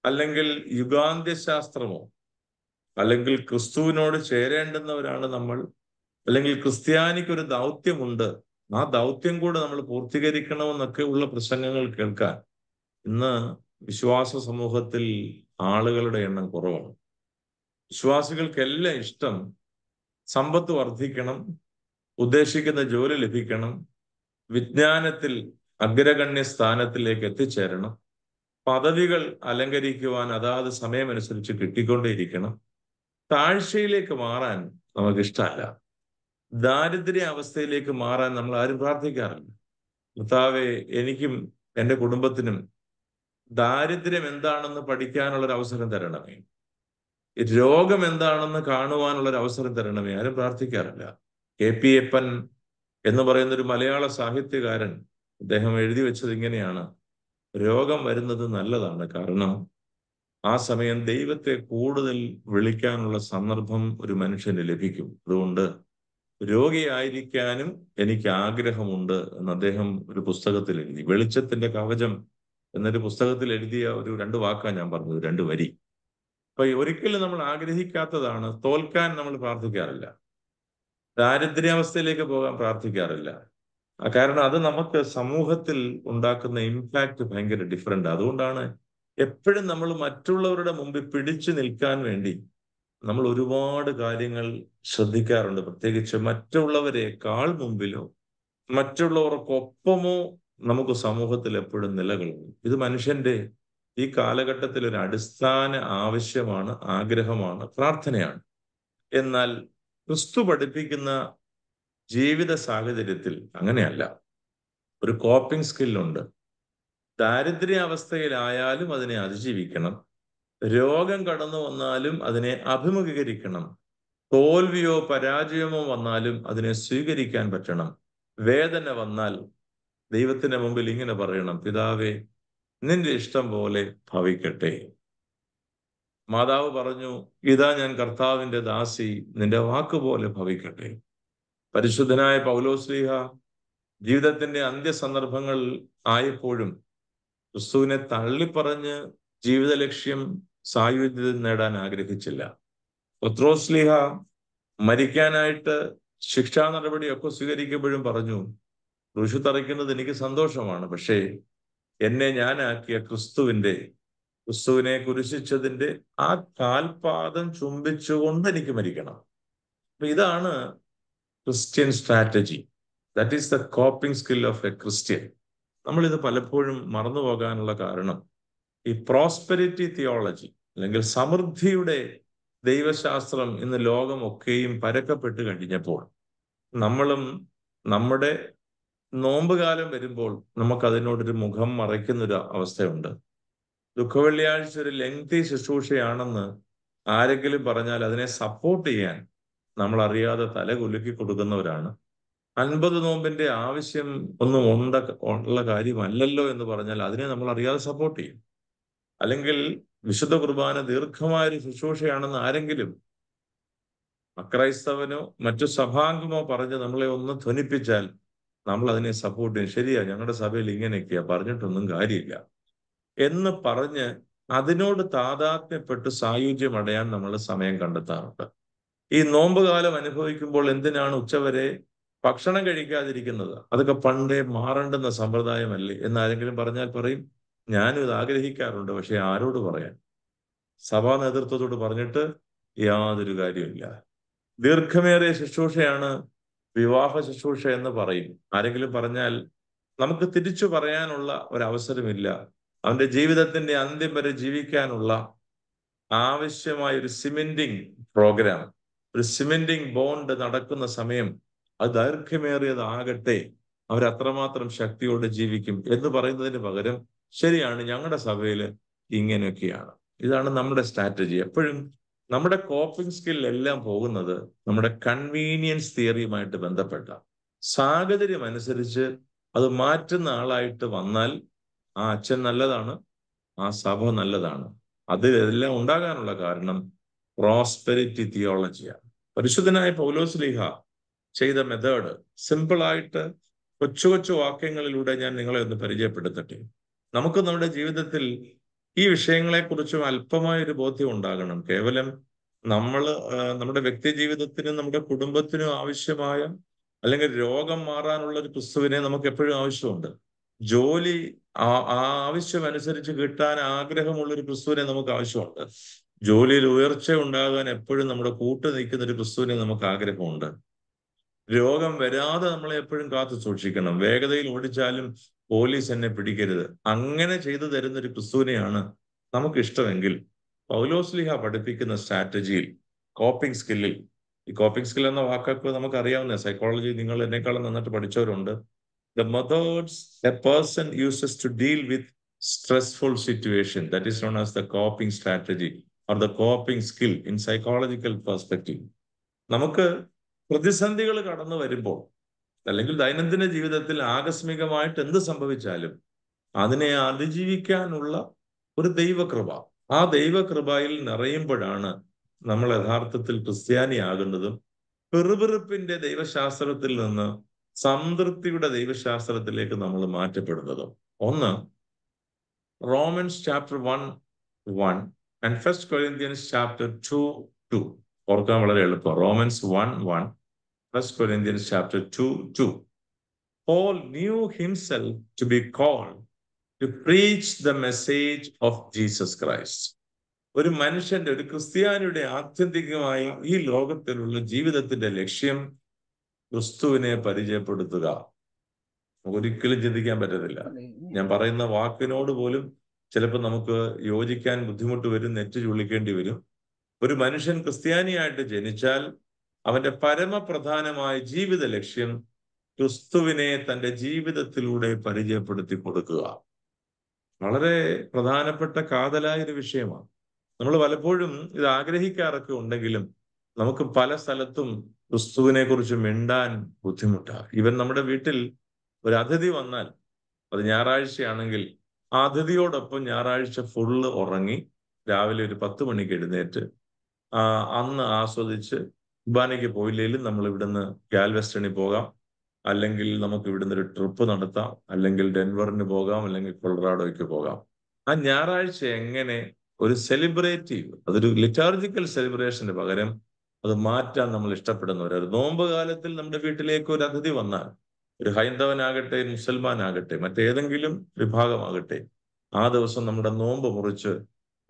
അല്ലെങ്കിൽ യുഗാന്ത്യശാസ്ത്രമോ അല്ലെങ്കിൽ ക്രിസ്തുവിനോട് ചേരേണ്ടുന്നവരാണ് നമ്മൾ അല്ലെങ്കിൽ ക്രിസ്ത്യാനിക്ക് ഒരു ദൗത്യമുണ്ട് ആ ദൗത്യം കൂടെ നമ്മൾ പൂർത്തീകരിക്കണമെന്നൊക്കെ ഉള്ള പ്രസംഗങ്ങൾ കേൾക്കാൻ ഇന്ന് വിശ്വാസ സമൂഹത്തിൽ ആളുകളുടെ എണ്ണം കുറവാണ് വിശ്വാസികൾക്കെല്ലാം ഇഷ്ടം സമ്പത്ത് വർദ്ധിക്കണം ഉദ്ദേശിക്കുന്ന ജോലി ലഭിക്കണം വിജ്ഞാനത്തിൽ അഗ്രഗണ്യ സ്ഥാനത്തിലേക്ക് എത്തിച്ചേരണം പദവികൾ അലങ്കരിക്കുവാൻ അതാത് സമയമനുസരിച്ച് കിട്ടിക്കൊണ്ടേയിരിക്കണം താഴ്ചയിലേക്ക് മാറാൻ നമുക്ക് ഇഷ്ടമല്ല ദാരിദ്ര്യ അവസ്ഥയിലേക്ക് മാറാൻ നമ്മൾ ആരും പ്രാർത്ഥിക്കാറില്ല ഭർത്താവെ എനിക്കും എൻ്റെ കുടുംബത്തിനും ദാരിദ്ര്യം എന്താണെന്ന് പഠിക്കാനുള്ളൊരു അവസരം തരണമേ രോഗം എന്താണെന്ന് കാണുവാനുള്ളൊരു അവസരം തരണമേ ആരും പ്രാർത്ഥിക്കാറില്ല കെ പി എപ്പൻ എന്ന് പറയുന്ന ഒരു മലയാള സാഹിത്യകാരൻ അദ്ദേഹം എഴുതി വെച്ചത് ഇങ്ങനെയാണ് രോഗം വരുന്നത് നല്ലതാണ് കാരണം ആ സമയം ദൈവത്തെ കൂടുതൽ വിളിക്കാനുള്ള സന്ദർഭം ഒരു മനുഷ്യന് ലഭിക്കും അതുകൊണ്ട് രോഗിയായിരിക്കാനും എനിക്ക് ആഗ്രഹമുണ്ട് എന്ന് അദ്ദേഹം ഒരു പുസ്തകത്തിൽ എഴുതി വെളിച്ചത്തിന്റെ കവചം എന്നൊരു പുസ്തകത്തിൽ എഴുതിയ ഒരു രണ്ട് വാക്കാണ് ഞാൻ പറഞ്ഞത് രണ്ട് വരി അപ്പൊ ഒരിക്കലും നമ്മൾ ആഗ്രഹിക്കാത്തതാണ് തോൽക്കാൻ നമ്മൾ പ്രാർത്ഥിക്കാറില്ല ദാരിദ്ര്യാവസ്ഥയിലേക്ക് പോകാൻ പ്രാർത്ഥിക്കാറില്ല കാരണം അത് നമുക്ക് സമൂഹത്തിൽ ഉണ്ടാക്കുന്ന ഇമ്പാക്ട് ഭയങ്കര ഡിഫറെന്റ് അതുകൊണ്ടാണ് എപ്പോഴും നമ്മൾ മറ്റുള്ളവരുടെ മുമ്പിൽ പിടിച്ചു നിൽക്കാൻ വേണ്ടി നമ്മൾ ഒരുപാട് കാര്യങ്ങൾ ശ്രദ്ധിക്കാറുണ്ട് പ്രത്യേകിച്ച് മറ്റുള്ളവരെക്കാൾ മുമ്പിലോ മറ്റുള്ളവർക്കൊപ്പമോ നമുക്ക് സമൂഹത്തിൽ എപ്പോഴും നിലകൊള്ളുന്നു ഇത് മനുഷ്യന്റെ ഈ കാലഘട്ടത്തിൽ ഒരു അടിസ്ഥാന ആവശ്യമാണ് ആഗ്രഹമാണ് പ്രാർത്ഥനയാണ് എന്നാൽ ക്രിസ്തു പഠിപ്പിക്കുന്ന ജീവിത സാഹചര്യത്തിൽ അങ്ങനെയല്ല ഒരു കോപ്പിംഗ് സ്കില്ലുണ്ട് ദാരിദ്ര്യാവസ്ഥയിലായാലും അതിനെ അതിജീവിക്കണം രോഗം കടന്നു വന്നാലും അതിനെ അഭിമുഖീകരിക്കണം തോൽവിയോ പരാജയമോ വന്നാലും അതിനെ സ്വീകരിക്കാൻ പറ്റണം വേദന വന്നാൽ ദൈവത്തിന്റെ മുമ്പിൽ ഇങ്ങനെ പറയണം പിതാവേ നിന്റെ ഇഷ്ടം പോലെ ഭവിക്കട്ടെ മാതാവ് പറഞ്ഞു ഇതാ ഞാൻ കർത്താവിന്റെ ദാസി നിന്റെ വാക്ക് പോലെ ഭവിക്കട്ടെ പരിശുദ്ധനായ പൗലോസ്ലീഹ ജീവിതത്തിന്റെ അന്ത്യസന്ദർഭങ്ങൾ ആയപ്പോഴും ക്രിസ്തുവിനെ തള്ളിപ്പറഞ്ഞ് ജീവിത ലക്ഷ്യം സായുധ്യത നേടാൻ ആഗ്രഹിച്ചില്ല പത്രോസ്ലിഹ മരിക്കാനായിട്ട് ശിക്ഷാ നടപടിയൊക്കെ സ്വീകരിക്കുമ്പോഴും പറഞ്ഞു ഋഷു തറയ്ക്കുന്നത് എനിക്ക് സന്തോഷമാണ് പക്ഷേ എന്നെ ഞാനാക്കിയ ക്രിസ്തുവിന്റെ ക്രിസ്തുവിനെ കുരിശിച്ചതിന്റെ ആ കാൽപാദം ചുംബിച്ചുകൊണ്ട് എനിക്ക് മരിക്കണം അപ്പൊ ഇതാണ് Christian strategy that is the coping skill of a Christian നമ്മളിത് പലപ്പോഴും മറന്നു പോകാനുള്ള കാരണം ഈ പ്രോസ്പെരിറ്റി തിയോളജി അല്ലെങ്കിൽ സമൃദ്ധിയുടെ ദൈവശാസ്ത്രം ഇന്ന് ലോകമൊക്കെയും പരക്കപ്പെട്ട് കഴിഞ്ഞപ്പോൾ നമ്മളും നമ്മുടെ നോമ്പുകാലം വരുമ്പോൾ നമുക്കതിനോടൊരു മുഖം മറയ്ക്കുന്നൊരു അവസ്ഥയുണ്ട് ദുഃഖവെള്ളിയാഴ്ച ഒരു ലെങ്തി ശുശ്രൂഷയാണെന്ന് ആരെങ്കിലും പറഞ്ഞാൽ അതിനെ സപ്പോർട്ട് ചെയ്യാൻ നമ്മൾ അറിയാതെ തല കുലുക്കി കൊടുക്കുന്നവരാണ് അൻപത് നോമ്പിന്റെ ആവശ്യം ഒന്നും ഉണ്ട ഉള്ള കാര്യമല്ലല്ലോ എന്ന് പറഞ്ഞാൽ അതിനെ നമ്മൾ അറിയാതെ സപ്പോർട്ട് ചെയ്യും അല്ലെങ്കിൽ വിശുദ്ധ കുർബാന ദീർഘമായ ഒരു ശുശ്രൂഷയാണെന്ന് ആരെങ്കിലും അക്രൈസ്തവനോ മറ്റു സഭാംഗമോ പറഞ്ഞ് നമ്മളെ ഒന്ന് ധ്വനിപ്പിച്ചാൽ നമ്മൾ അതിനെ സപ്പോർട്ട് ചെയ്യും ശരിയാ ഞങ്ങളുടെ സഭയിൽ ഇങ്ങനെയൊക്കെയാ പറഞ്ഞിട്ടൊന്നും കാര്യമില്ല എന്ന് പറഞ്ഞ് അതിനോട് താതാത്മ്യപ്പെട്ട് സായുജ്യം അടയാൻ നമ്മൾ സമയം കണ്ടെത്താറുണ്ട് ഈ നോമ്പ് കാലം അനുഭവിക്കുമ്പോൾ എന്തിനാണ് ഉച്ചവരെ ഭക്ഷണം കഴിക്കാതിരിക്കുന്നത് അതൊക്കെ പണ്ടേ മാറേണ്ടുന്ന സമ്പ്രദായമല്ലേ എന്ന് ആരെങ്കിലും പറഞ്ഞാൽ പറയും ഞാനും ഇത് ആഗ്രഹിക്കാറുണ്ട് പക്ഷെ ആരോട് പറയാൻ സഭാ നേതൃത്വത്തോട് പറഞ്ഞിട്ട് യാതൊരു കാര്യമില്ല ദീർഘമേറിയ ശുശ്രൂഷയാണ് വിവാഹ ശുശ്രൂഷ എന്ന് പറയും ആരെങ്കിലും പറഞ്ഞാൽ നമുക്ക് തിരിച്ചു പറയാനുള്ള ഒരവസരമില്ല അവന്റെ ജീവിതത്തിന്റെ അന്ത്യം വരെ ജീവിക്കാനുള്ള ആവശ്യമായ ഒരു സിമെന്റിങ് പ്രോഗ്രാം ഒരു സിമെന്റിങ് ബോണ്ട് നടക്കുന്ന സമയം അത് ദൈർഘ്യമേറിയതാകട്ടെ അവരത്രമാത്രം ശക്തിയോടെ ജീവിക്കും എന്ന് പറയുന്നതിന് പകരം ശരിയാണ് ഞങ്ങളുടെ സഭയിൽ ഇങ്ങനെയൊക്കെയാണ് ഇതാണ് നമ്മുടെ സ്ട്രാറ്റജി എപ്പോഴും നമ്മുടെ കോപ്പിംഗ് സ്കിൽ എല്ലാം പോകുന്നത് നമ്മുടെ കൺവീനിയൻസ് തിയറിയുമായിട്ട് ബന്ധപ്പെട്ട സാഹചര്യം അനുസരിച്ച് അത് മാറ്റുന്ന ആളായിട്ട് വന്നാൽ ആ അച്ഛൻ നല്ലതാണ് ആ സഭ നല്ലതാണ് അത് ഇതെല്ലാം ഉണ്ടാകാനുള്ള കാരണം പ്രോസ്പെരിറ്റി തിയോളജിയാണ് പരിശുദ്ധനായ പൗലോസ്ലിഹ ചെയ്ത മെത്തേഡ് സിമ്പിളായിട്ട് കൊച്ചു കൊച്ചു വാക്യങ്ങളിലൂടെ ഞാൻ നിങ്ങളെ ഒന്ന് പരിചയപ്പെടുത്തട്ടെ നമുക്ക് നമ്മുടെ ജീവിതത്തിൽ ഈ വിഷയങ്ങളെക്കുറിച്ചും അല്പമായൊരു ബോധ്യം ഉണ്ടാകണം കേവലം നമ്മൾ നമ്മുടെ വ്യക്തി ജീവിതത്തിനും നമ്മുടെ കുടുംബത്തിനും ആവശ്യമായ അല്ലെങ്കിൽ രോഗം മാറാനുള്ള ഒരു ക്രിസ്തുവിനെ നമുക്ക് എപ്പോഴും ആവശ്യമുണ്ട് ജോലി ആവശ്യം അനുസരിച്ച് കിട്ടാൻ ആഗ്രഹമുള്ള ഒരു ക്രിസ്തുവിനെ നമുക്ക് ആവശ്യമുണ്ട് ജോലിയിൽ ഉയർച്ച ഉണ്ടാകാൻ എപ്പോഴും നമ്മുടെ കൂട്ടു നിൽക്കുന്ന ഒരു ക്രിസ്തുവിനെ നമുക്ക് ആഗ്രഹമുണ്ട് രോഗം വരാതെ നമ്മളെ എപ്പോഴും കാത്തു സൂക്ഷിക്കണം വേഗതയിൽ ഓടിച്ചാലും പോലീസ് എന്നെ പിടിക്കരുത് അങ്ങനെ ചെയ്തു തരുന്ന ഒരു ക്രിസ്തുവിനെയാണ് ഇഷ്ടമെങ്കിൽ പൗലോസ്ലിഹ പഠിപ്പിക്കുന്ന സ്ട്രാറ്റജിയിൽ കോപ്പിംഗ് സ്കില്ലിൽ ഈ കോപ്പിംഗ് സ്കിൽ എന്ന വാക്കൊക്കെ അറിയാവുന്ന സൈക്കോളജി നിങ്ങൾ എന്നെക്കാളും നന്നായിട്ട് പഠിച്ചവരുണ്ട് the methods a person uses to deal with stressful situation. That is known as the coping strategy or the coping skill in psychological perspective. നമുക്ക് പ്രതിസന്ധികൾ കടന്നു വരുമ്പോൾ അല്ലെങ്കിൽ ദൈനംദിന ജീവിതത്തിൽ ആകസ്മികമായിട്ട് എന്ത് സംഭവിച്ചാലും അതിനെ അതിജീവിക്കാനുള്ള ഒരു ദൈവകൃപ ആ ദൈവകൃപയിൽ നിറയുമ്പോഴാണ് നമ്മൾ യഥാർത്ഥത്തിൽ ക്രിസ്ത്യാനിയാകുന്നതും പെറുപെറുപ്പിന്റെ ദൈവശാസ്ത്രത്തിൽ നിന്ന് സംതൃപ്തിയുടെ ദൈവശാസ്ത്രത്തിലേക്ക് നമ്മൾ മാറ്റപ്പെടുന്നതും ഒന്ന് Romans chapter one one and first Corinthians chapter two two ഓർക്കാൻ വളരെ എളുപ്പം Romans one one first Corinthians chapter two two Paul knew himself to be called to preach the message of Jesus Christ ഒരു മനുഷ്യന്റെ ഒരു ക്രിസ്ത്യാനിയുടെ ആത്യന്തികമായി ഈ ലോകത്തിലുള്ള ജീവിതത്തിന്റെ ലക്ഷ്യം ക്രിസ്തുവിനെ പരിചയപ്പെടുത്തുക ഒരിക്കലും ചിന്തിക്കാൻ പറ്റത്തില്ല ഞാൻ പറയുന്ന വാക്കിനോട് പോലും ചിലപ്പോൾ നമുക്ക് യോജിക്കാൻ ബുദ്ധിമുട്ട് വരും നെറ്റ് ചുള്ളിക്കേണ്ടി വരും ഒരു മനുഷ്യൻ ക്രിസ്ത്യാനിയായിട്ട് ജനിച്ചാൽ അവന്റെ പരമപ്രധാനമായ ജീവിത ലക്ഷ്യം ക്രിസ്തുവിനെ തന്റെ ജീവിതത്തിലൂടെ പരിചയപ്പെടുത്തി കൊടുക്കുക വളരെ പ്രധാനപ്പെട്ട കാതലായ ഒരു വിഷയമാണ് നമ്മൾ പലപ്പോഴും ഇത് ആഗ്രഹിക്കാറൊക്കെ ഉണ്ടെങ്കിലും നമുക്ക് പല സ്ഥലത്തും ക്രിസ്തുവിനെ കുറിച്ച് മിണ്ടാൻ ബുദ്ധിമുട്ടാണ് ഇവൻ നമ്മുടെ വീട്ടിൽ ഒരു അതിഥി വന്നാൽ അത് ഞായറാഴ്ചയാണെങ്കിൽ ആ അതിഥിയോടൊപ്പം ഞായറാഴ്ച ഫുള്ള് ഉറങ്ങി രാവിലെ ഒരു പത്ത് മണിക്ക് എഴുന്നേറ്റ് അന്ന് ആസ്വദിച്ച് കുബാനയ്ക്ക് പോയില്ലെങ്കിലും നമ്മൾ ഇവിടുന്ന് ഗാൽവെസ്റ്റണിൽ പോകാം അല്ലെങ്കിൽ നമുക്ക് ഇവിടുന്ന് ഒരു ട്രിപ്പ് നടത്താം അല്ലെങ്കിൽ ഡെൻവറിന് പോകാം അല്ലെങ്കിൽ കൊളറാഡോയ്ക്ക് പോകാം ആ ഞായറാഴ്ച എങ്ങനെ ഒരു സെലിബ്രേറ്റീവ് അതൊരു ലിറ്റാർജിക്കൽ സെലിബ്രേഷന് പകരം അത് മാറ്റാൻ നമ്മൾ ഇഷ്ടപ്പെടുന്നവർ നോമ്പ് കാലത്തിൽ നമ്മുടെ വീട്ടിലേക്ക് ഒരു അതിഥി വന്നാൽ ഒരു ഹൈന്ദവനാകട്ടെ മുസൽമാനാകട്ടെ മറ്റേതെങ്കിലും വിഭാഗമാകട്ടെ ആ ദിവസം നമ്മുടെ നോമ്പ് മുറിച്ച്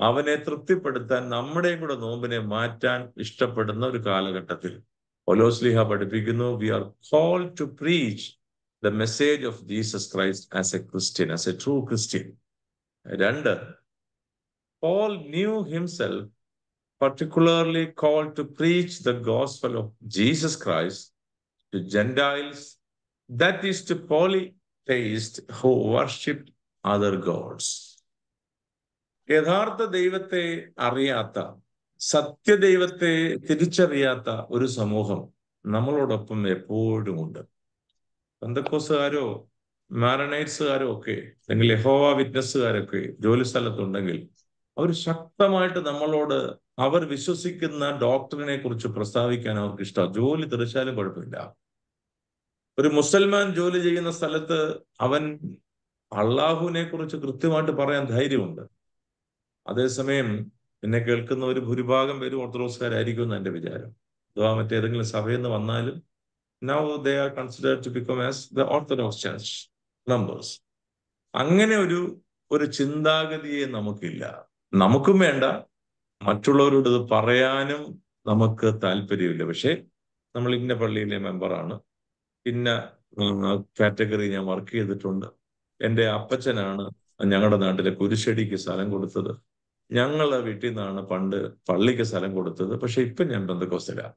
അവനെ തൃപ്തിപ്പെടുത്താൻ നമ്മുടെയും കൂടെ നോമ്പിനെ മാറ്റാൻ ഇഷ്ടപ്പെടുന്ന ഒരു കാലഘട്ടത്തിൽ ഒലോസ്ലിഹ പഠിപ്പിക്കുന്നു we are call to preach the message of Jesus Christ as a Christian as a true Christian രണ്ട് Paul knew himself particularly call to preach the gospel of Jesus Christ to gentiles that is to polytheists who worship other gods യഥാർത്ഥ ദൈവത്തെ അറിയാത്ത സത്യദൈവത്തെ തിരിച്ചറിയാത്ത ഒരു സമൂഹം നമ്മളോടൊപ്പം എപ്പോഴും ഉണ്ട് പന്തക്കോസുകാരോ മാരണൈറ്റ്സുകാരോ ഒക്കെ അല്ലെങ്കിൽ ലഹോവ വിറ്റ്നസ്സുകാരൊക്കെ ജോലി സ്ഥലത്തുണ്ടെങ്കിൽ അവർ ശക്തമായിട്ട് നമ്മളോട് അവർ വിശ്വസിക്കുന്ന ഡോക്ടറിനെ കുറിച്ച് പ്രസ്താവിക്കാൻ അവർക്ക് ഇഷ്ടമാണ് ജോലി തെറിച്ചാലും കുഴപ്പമില്ല ഒരു മുസൽമാൻ ജോലി ചെയ്യുന്ന സ്ഥലത്ത് അവൻ അള്ളാഹുവിനെ കുറിച്ച് കൃത്യമായിട്ട് പറയാൻ ധൈര്യമുണ്ട് അതേസമയം പിന്നെ കേൾക്കുന്ന ഒരു ഭൂരിഭാഗം പേരും ഓർത്തഡോക്സുകാരായിരിക്കും എന്ന് എൻ്റെ വിചാരം അഥവാ മറ്റേതെങ്കിലും സഭയിൽ നിന്ന് വന്നാലും now they are consider to become as the orthodox church members അങ്ങനെ ഒരു ഒരു ചിന്താഗതിയെ നമുക്കില്ല നമുക്കും വേണ്ട മറ്റുള്ളവരോട് ഇത് പറയാനും നമുക്ക് താല്പര്യമില്ല പക്ഷേ നമ്മൾ ഇന്ന പള്ളിയിലെ മെമ്പറാണ് ഇന്ന കാറ്റഗറി ഞാൻ വർക്ക് ചെയ്തിട്ടുണ്ട് എൻ്റെ അപ്പച്ചനാണ് ഞങ്ങളുടെ നാട്ടിലെ കുരിശടിക്ക് സ്ഥലം കൊടുത്തത് ഞങ്ങളുടെ വീട്ടിൽ നിന്നാണ് പണ്ട് പള്ളിക്ക് സ്ഥലം കൊടുത്തത് പക്ഷെ ഇപ്പം ഞാൻ ബന്ധക്കോസ്തലാണ്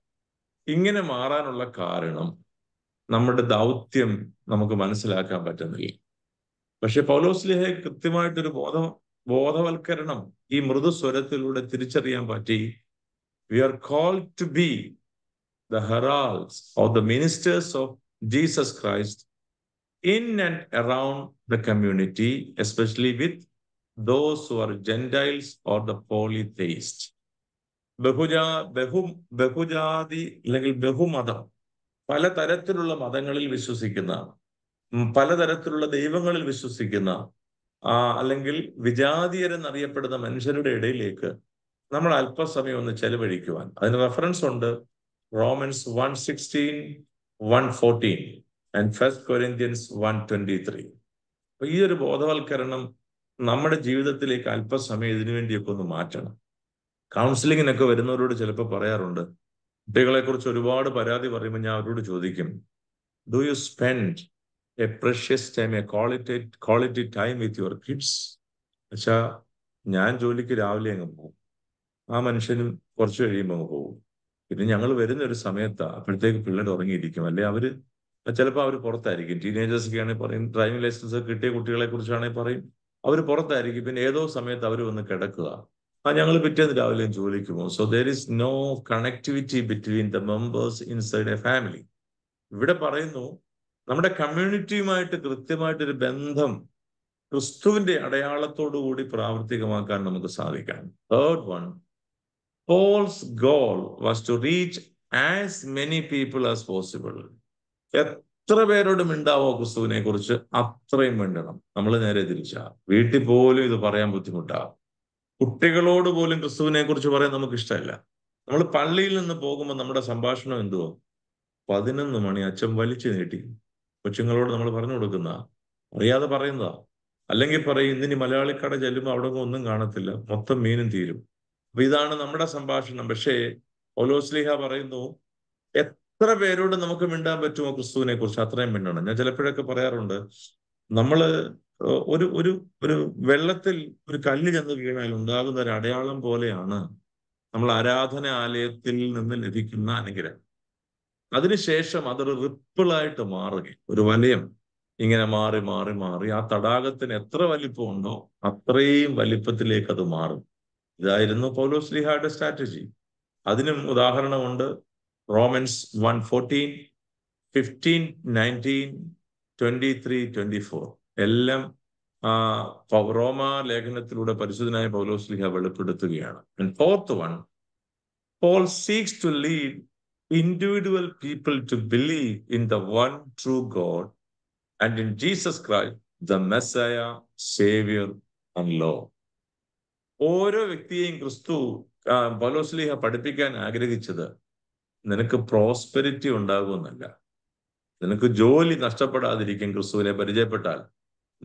ഇങ്ങനെ മാറാനുള്ള കാരണം നമ്മുടെ ദൗത്യം നമുക്ക് മനസ്സിലാക്കാൻ പറ്റുന്നില്ല പക്ഷെ പൗലോസ്ലിഹെ കൃത്യമായിട്ടൊരു ബോധം ബോധവൽക്കരണം ഈ മൃദുസ്വരത്തിലൂടെ തിരിച്ചറിയാൻ പറ്റി we are call to be the heralds of the ministers of Jesus Christ in and around the community especially with those who are gentiles or the polytheists ബഹുജാ ബഹു ബഹുജാതി അല്ലെങ്കിൽ ബഹുമതം പലതരത്തിലുള്ള മതങ്ങളിൽ വിശ്വസിക്കുന്ന പലതരത്തിലുള്ള ദൈവങ്ങളിൽ വിശ്വസിക്കുന്ന അല്ലെങ്കിൽ വിജാതീയരെന്നറിയപ്പെടുന്ന മനുഷ്യരുടെ ഇടയിലേക്ക് നമ്മൾ അല്പസമയം ഒന്ന് ചെലവഴിക്കുവാൻ അതിന് റെഫറൻസ് ഉണ്ട് Romans one sixteen one fourteen and first Corinthians one twenty three അപ്പൊ ഈ ഒരു ബോധവൽക്കരണം നമ്മുടെ ജീവിതത്തിലേക്ക് അല്പസമയം ഇതിനു വേണ്ടിയൊക്കെ ഒന്ന് മാറ്റണം കൗൺസിലിങ്ങിനൊക്കെ വരുന്നവരോട് ചിലപ്പോൾ പറയാറുണ്ട് കുട്ടികളെ കുറിച്ച് ഒരുപാട് പരാതി പറയുമ്പോൾ ഞാൻ അവരോട് ചോദിക്കും do you spend a precious time a quality quality time with your kids എന്നുവെച്ചാൽ ഞാൻ ജോലിക്ക് രാവിലെ അങ്ങ് പോകും ആ മനുഷ്യനും കുറച്ച് കഴിയുമ്പോൾ അങ്ങ് പോകും പിന്നെ ഞങ്ങൾ വരുന്ന ഒരു സമയത്താണ് അപ്പോഴത്തേക്ക് പിള്ളേർ ഉറങ്ങിയിരിക്കും അല്ലെ അവര് ചിലപ്പോൾ അവർ പുറത്തായിരിക്കും ടീനേജേഴ്സൊക്കെ ആണെങ്കിൽ പറയും ഡ്രൈവിംഗ് ലൈസൻസ് കിട്ടിയ കുട്ടികളെ കുറിച്ചാണെങ്കിൽ പറയും അവർ പുറത്തായിരിക്കും പിന്നെ ഏതോ സമയത്ത് അവർ വന്ന് കിടക്കുക ആ ഞങ്ങൾ പിറ്റേന്ന് രാവിലെ ജോലിക്ക് പോകും so there is no connectivity between the members inside a family ഇവിടെ പറയുന്നു നമ്മുടെ കമ്മ്യൂണിറ്റിയുമായിട്ട് കൃത്യമായിട്ടൊരു ബന്ധം ക്രിസ്തുവിന്റെ അടയാളത്തോടു കൂടി പ്രാവർത്തികമാക്കാൻ നമുക്ക് സാധിക്കാം third one Paul's goal was to reach as many people as possible എത്ര പേരോട് മിണ്ടാവോ ക്രിസ്തുവിനെ കുറിച്ച് അത്രയും മിണ്ടണം നമ്മൾ നേരെ തിരിച്ചാ വീട്ടിൽ പോലും ഇത് പറയാൻ ബുദ്ധിമുട്ടാണ് കുട്ടികളോട് പോലും ക്രിസ്തുവിനെ കുറിച്ച് പറയാൻ നമുക്ക് ഇഷ്ടമല്ല നമ്മൾ പള്ളിയിൽ നിന്ന് പോകുമ്പോൾ നമ്മുടെ സംഭാഷണം എന്തുവാ പതിനൊന്ന് മണി അച്ഛൻ വലിച്ചു നീട്ടി കൊച്ചുങ്ങളോട് നമ്മൾ പറഞ്ഞു കൊടുക്കുന്ന അറിയാതെ പറയുന്നതാ അല്ലെങ്കിൽ പറയും ഇന്നിനി മലയാളിക്കട ചെല്ലുമ്പോൾ അവിടെ ഒന്നും കാണത്തില്ല മൊത്തം മീനും തീരും അപ്പൊ ഇതാണ് നമ്മുടെ സംഭാഷണം പക്ഷേ ഒലോസ്ലിഹ പറയുന്നു എത്ര പേരോട് നമുക്ക് മിണ്ടാൻ പറ്റുമോ ക്രിസ്തുവിനെ കുറിച്ച് അത്രയും മിണ്ടണം ഞാൻ ചിലപ്പോഴൊക്കെ പറയാറുണ്ട് നമ്മള് ഒരു ഒരു ഒരു വെള്ളത്തിൽ ഒരു കല്ല് ചെന്ന് വീണാൽ ഉണ്ടാകുന്ന ഒരു അടയാളം പോലെയാണ് നമ്മൾ ആരാധന ആലയത്തിൽ നിന്ന് ലഭിക്കുന്ന അനുഗ്രഹം അതിനുശേഷം അതൊരു റിപ്പിളായിട്ട് മാറുകയും ഒരു വലയം ഇങ്ങനെ മാറി മാറി മാറി ആ തടാകത്തിന് എത്ര വലിപ്പമുണ്ടോ അത്രയും വലിപ്പത്തിലേക്ക് അത് മാറും ഇതായിരുന്നു പൗലോ ശ്രീഹായുടെ സ്ട്രാറ്റജി അതിനും ഉദാഹരണമുണ്ട് Romans one fourteen fifteen nineteen twenty three twenty four എല്ലാം റോമ ലേഖനത്തിലൂടെ പരിശുദ്ധനായ പൗലോസ് ശ്രീഹ വെളിപ്പെടുത്തുകയാണ് fourth one Paul seeks to lead individual people to believe in the one true God and in Jesus Christ, the Messiah, Savior, and Lord. ഓരോ വ്യക്തിയെയും ക്രിസ്തു പലോസ്ലിഹ പഠിപ്പിക്കാൻ ആഗ്രഹിച്ചത് നിനക്ക് പ്രോസ്പെരിറ്റി ഉണ്ടാകുമെന്നല്ല നിനക്ക് ജോലി നഷ്ടപ്പെടാതിരിക്കും ക്രിസ്തുവിനെ പരിചയപ്പെട്ടാൽ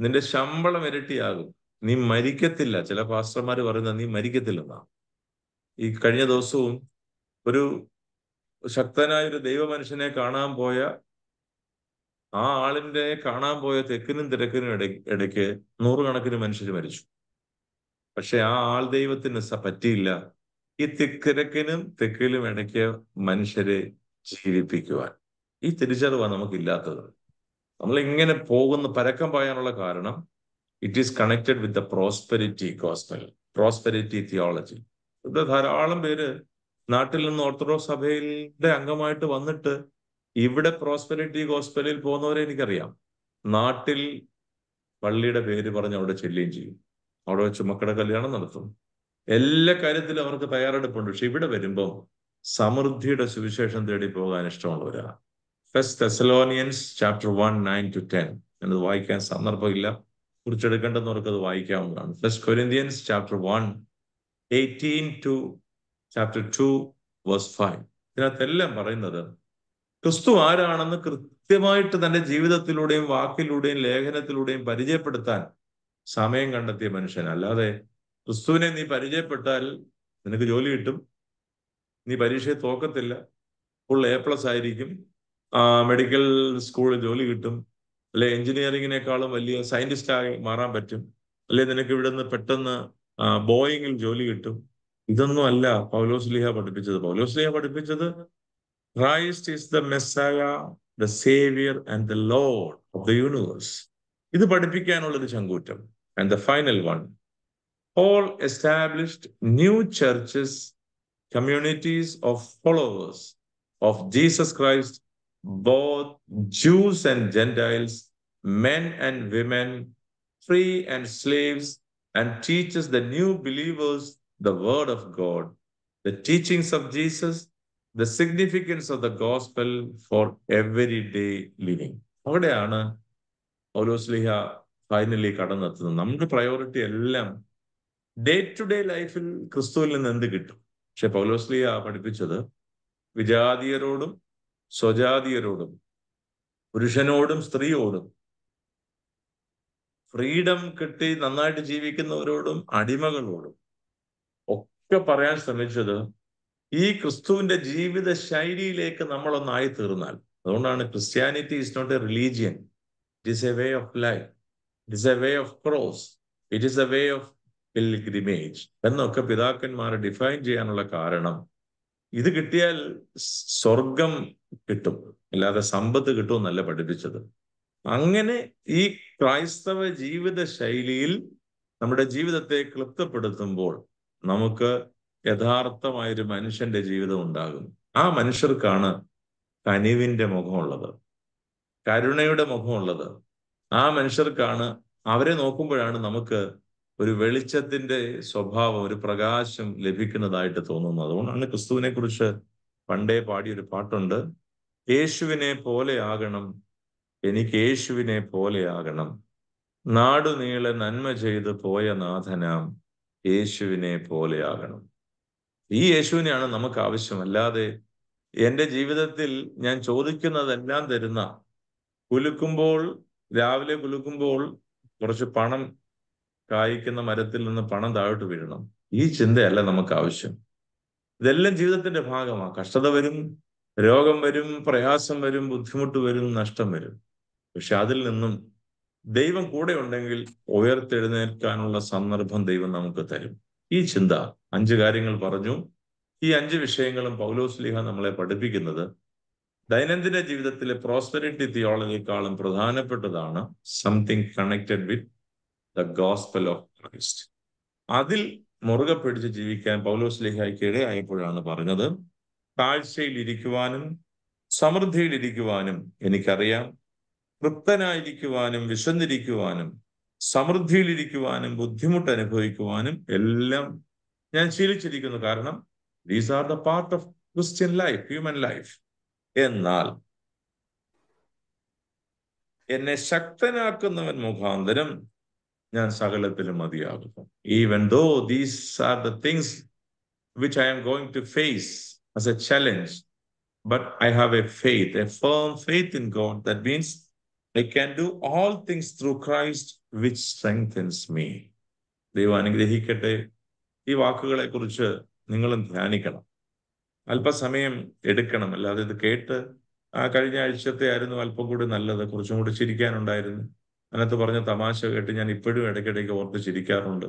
നിന്റെ ശമ്പളം ഇരട്ടിയാകും നീ മരിക്കത്തില്ല ചില പാസ്റ്റർമാർ പറയുന്നത് നീ മരിക്കത്തില്ലെന്നാണ് ഈ കഴിഞ്ഞ ദിവസവും ഒരു ശക്തനായ ഒരു ദൈവമനുഷ്യനെ കാണാൻ പോയ ആ ആളിന്റെ കാണാൻ പോയ തെക്കിനും തിരക്കിനും ഇട ഇടയ്ക്ക് നൂറുകണക്കിന് മനുഷ്യർ മരിച്ചു പക്ഷെ ആ ആൾ ദൈവത്തിന് പറ്റിയില്ല ഈ തിക്കിരക്കിനും തെക്കിലും ഇടയ്ക്ക് മനുഷ്യരെ ജീവിപ്പിക്കുവാൻ ഈ തിരിച്ചറിവാണ് നമുക്കില്ലാത്തത് നമ്മൾ ഇങ്ങനെ പോകുന്ന പരക്കം പായാനുള്ള കാരണം it is connected with the prosperity gospel prosperity theology ഇവിടെ ധാരാളം പേര് നാട്ടിൽ നിന്ന് ഓർത്തഡോക്സ് സഭയിലെ അംഗമായിട്ട് വന്നിട്ട് ഇവിടെ പ്രോസ്പെരിറ്റി ഗോസ്പെലിൽ പോകുന്നവരെ എനിക്കറിയാം നാട്ടിൽ പള്ളിയുടെ പേര് പറഞ്ഞ് അവിടെ ചെല്ലുകയും ചെയ്യും അവിടെ വെച്ച് മക്കളുടെ കല്യാണം നടത്തും എല്ലാ കാര്യത്തിലും അവർക്ക് തയ്യാറെടുപ്പുണ്ട് പക്ഷെ ഇവിടെ വരുമ്പോൾ സമൃദ്ധിയുടെ സുവിശേഷം തേടി പോകാൻ ഇഷ്ടമുള്ളവരാ first Thessalonians chapter one nine to ten ഞാനത് വായിക്കാൻ സന്ദർഭമില്ല കുറിച്ചെടുക്കേണ്ടെന്നവർക്ക് അത് വായിക്കാവുന്നതാണ് first Corinthians chapter one eighteen to chapter two verse five ഇതിനകത്തെല്ലാം പറയുന്നത് ക്രിസ്തു ആരാണെന്ന് കൃത്യമായിട്ട് തന്റെ ജീവിതത്തിലൂടെയും വാക്കിലൂടെയും ലേഖനത്തിലൂടെയും പരിചയപ്പെടുത്താൻ സമയം കണ്ടെത്തിയ മനുഷ്യൻ അല്ലാതെ ക്രിസ്തുവിനെ നീ പരിചയപ്പെട്ടാൽ നിനക്ക് ജോലി കിട്ടും നീ പരീക്ഷയെ തോക്കത്തില്ല ഫുൾ എ പ്ലസ് ആയിരിക്കും മെഡിക്കൽ സ്കൂളിൽ ജോലി കിട്ടും അല്ലെ എഞ്ചിനീയറിങ്ങിനേക്കാളും വലിയ സയന്റിസ്റ്റ് ആയി മാറാൻ പറ്റും അല്ലെ നിനക്ക് നിന്ന് പെട്ടെന്ന് ബോയിങ്ങിൽ ജോലി കിട്ടും ഇതൊന്നും അല്ല പൗലോസ് ലിഹ പഠിപ്പിച്ചത് പൗലോസ് ലിഹ പഠിപ്പിച്ചത് Christ is the Messiah the saviour and the lord of the universe ഇത് പഠിപ്പിക്കാനുള്ള ഒരു ചങ്കൂറ്റം and the final one Paul established new churches communities of followers of Jesus Christ both Jews and gentiles men and women, free and slaves, and teaches the new believers the Word of God, the teachings of Jesus, the significance of the gospel for everyday living. അവിടെയാണ് പൗലോസ്ലിഹ finally കടന്നെത്തുന്നത് നമ്മുടെ priority എല്ലാം day to day ലൈഫിൽ ക്രിസ്തുവിൽ നിന്ന് എന്ത് കിട്ടും പക്ഷെ പൗലോസ്ലിഹ പഠിപ്പിച്ചത് വിജാതീയരോടും സ്വജാതീയരോടും പുരുഷനോടും സ്ത്രീയോടും ഫ്രീഡം കിട്ടി നന്നായിട്ട് ജീവിക്കുന്നവരോടും അടിമകളോടും ഒക്കെ പറയാൻ ശ്രമിച്ചത് ഈ ക്രിസ്തുവിന്റെ ജീവിത ശൈലിയിലേക്ക് നമ്മളൊന്നായി തീർന്നാൽ അതുകൊണ്ടാണ് Christianity is not a religion it is a way of life it is a way of cross it is a way of pilgrimage എന്നൊക്കെ പിതാക്കന്മാരെ ഡിഫൈൻ ചെയ്യാനുള്ള കാരണം ഇത് കിട്ടിയാൽ സ്വർഗം കിട്ടും അല്ലാതെ സമ്പത്ത് കിട്ടും എന്നല്ല പഠിപ്പിച്ചത് അങ്ങനെ ഈ ക്രൈസ്തവ ജീവിത ശൈലിയിൽ നമ്മുടെ ജീവിതത്തെ ക്ലിപ്തപ്പെടുത്തുമ്പോൾ നമുക്ക് യഥാർത്ഥമായൊരു മനുഷ്യന്റെ ജീവിതം ഉണ്ടാകും ആ മനുഷ്യർക്കാണ് കനിവിന്റെ മുഖമുള്ളത് കരുണയുടെ മുഖമുള്ളത് ആ മനുഷ്യർക്കാണ് അവരെ നോക്കുമ്പോഴാണ് നമുക്ക് ഒരു വെളിച്ചത്തിന്റെ സ്വഭാവം ഒരു പ്രകാശം ലഭിക്കുന്നതായിട്ട് തോന്നുന്നത് അതുകൊണ്ടാണ് ക്രിസ്തുവിനെ കുറിച്ച് പണ്ടേ പാടിയൊരു പാട്ടുണ്ട് യേശുവിനെ പോലെ ആകണം എനിക്ക് യേശുവിനെ പോലെ ആകണം നാടുനീളെ നന്മ ചെയ്ത് പോയ നാഥനാം യേശുവിനെ പോലെയാകണം ഈ യേശുവിനെയാണ് നമുക്ക് ആവശ്യമല്ലാതെ എൻ്റെ ജീവിതത്തിൽ ഞാൻ ചോദിക്കുന്നതെല്ലാം തരുന്ന കുലുക്കുമ്പോൾ രാവിലെ കുലുക്കുമ്പോൾ കുറച്ച് പണം കായ്ക്കുന്ന മരത്തിൽ നിന്ന് പണം താഴോട്ട് വീഴണം ഈ ചിന്തയല്ല നമുക്ക് ആവശ്യം ഇതെല്ലാം ജീവിതത്തിന്റെ ഭാഗമാണ് കഷ്ടത വരും രോഗം വരും പ്രയാസം വരും ബുദ്ധിമുട്ട് വരും നഷ്ടം വരും പക്ഷെ അതിൽ നിന്നും ദൈവം കൂടെ ഉണ്ടെങ്കിൽ ഉയർത്തെഴുന്നേൽക്കാനുള്ള സന്ദർഭം ദൈവം നമുക്ക് തരും ഈ ചിന്ത അഞ്ച് കാര്യങ്ങൾ പറഞ്ഞു ഈ അഞ്ച് വിഷയങ്ങളും പൗലോസ്ലിഹ നമ്മളെ പഠിപ്പിക്കുന്നത് ദൈനംദിന ജീവിതത്തിലെ പ്രോസ്പെരിറ്റി തിയോളജിക്കാളും പ്രധാനപ്പെട്ടതാണ് something connected with the gospel of Christ അതിൽ മുറുകെ പിടിച്ച് ജീവിക്കാൻ പൗലോസ്ലിഹയ്ക്ക് ഇടയായപ്പോഴാണ് പറഞ്ഞത് താഴ്ചയിൽ ഇരിക്കുവാനും സമൃദ്ധിയിൽ ഇരിക്കുവാനും എനിക്കറിയാം തൃപ്തനായിരിക്കുവാനും വിശന്നിരിക്കുവാനും സമൃദ്ധിയിലിരിക്കുവാനും ബുദ്ധിമുട്ട് അനുഭവിക്കുവാനും എല്ലാം ഞാൻ ശീലിച്ചിരിക്കുന്നു കാരണം these are the part of Christian life human life എന്നാൽ എന്നെ ശക്തനാക്കുന്നവൻ മുഖാന്തരം ഞാൻ സകലത്തിലും മതിയാകുന്നു even though these are the things which I am going to face as a challenge but I have a faith a firm faith in God then I can do all things through Christ which strengthens me ദൈവം അനുഗ്രഹിക്കട്ടെ ഈ വാക്കുകളെ കുറിച്ച് നിങ്ങളും ധ്യാനിക്കണം അല്പസമയം എടുക്കണം അല്ലാതെ ഇത് കേട്ട് ആ കഴിഞ്ഞ ആഴ്ചത്തെ ആയിരുന്നു അല്പം കൂടി നല്ലത് കുറച്ചും കൂടി ചിരിക്കാനുണ്ടായിരുന്നു അതിനകത്ത് പറഞ്ഞ തമാശ കേട്ട് ഞാൻ ഇപ്പോഴും ഇടയ്ക്കിടയ്ക്ക് ഓർത്ത് ചിരിക്കാറുണ്ട്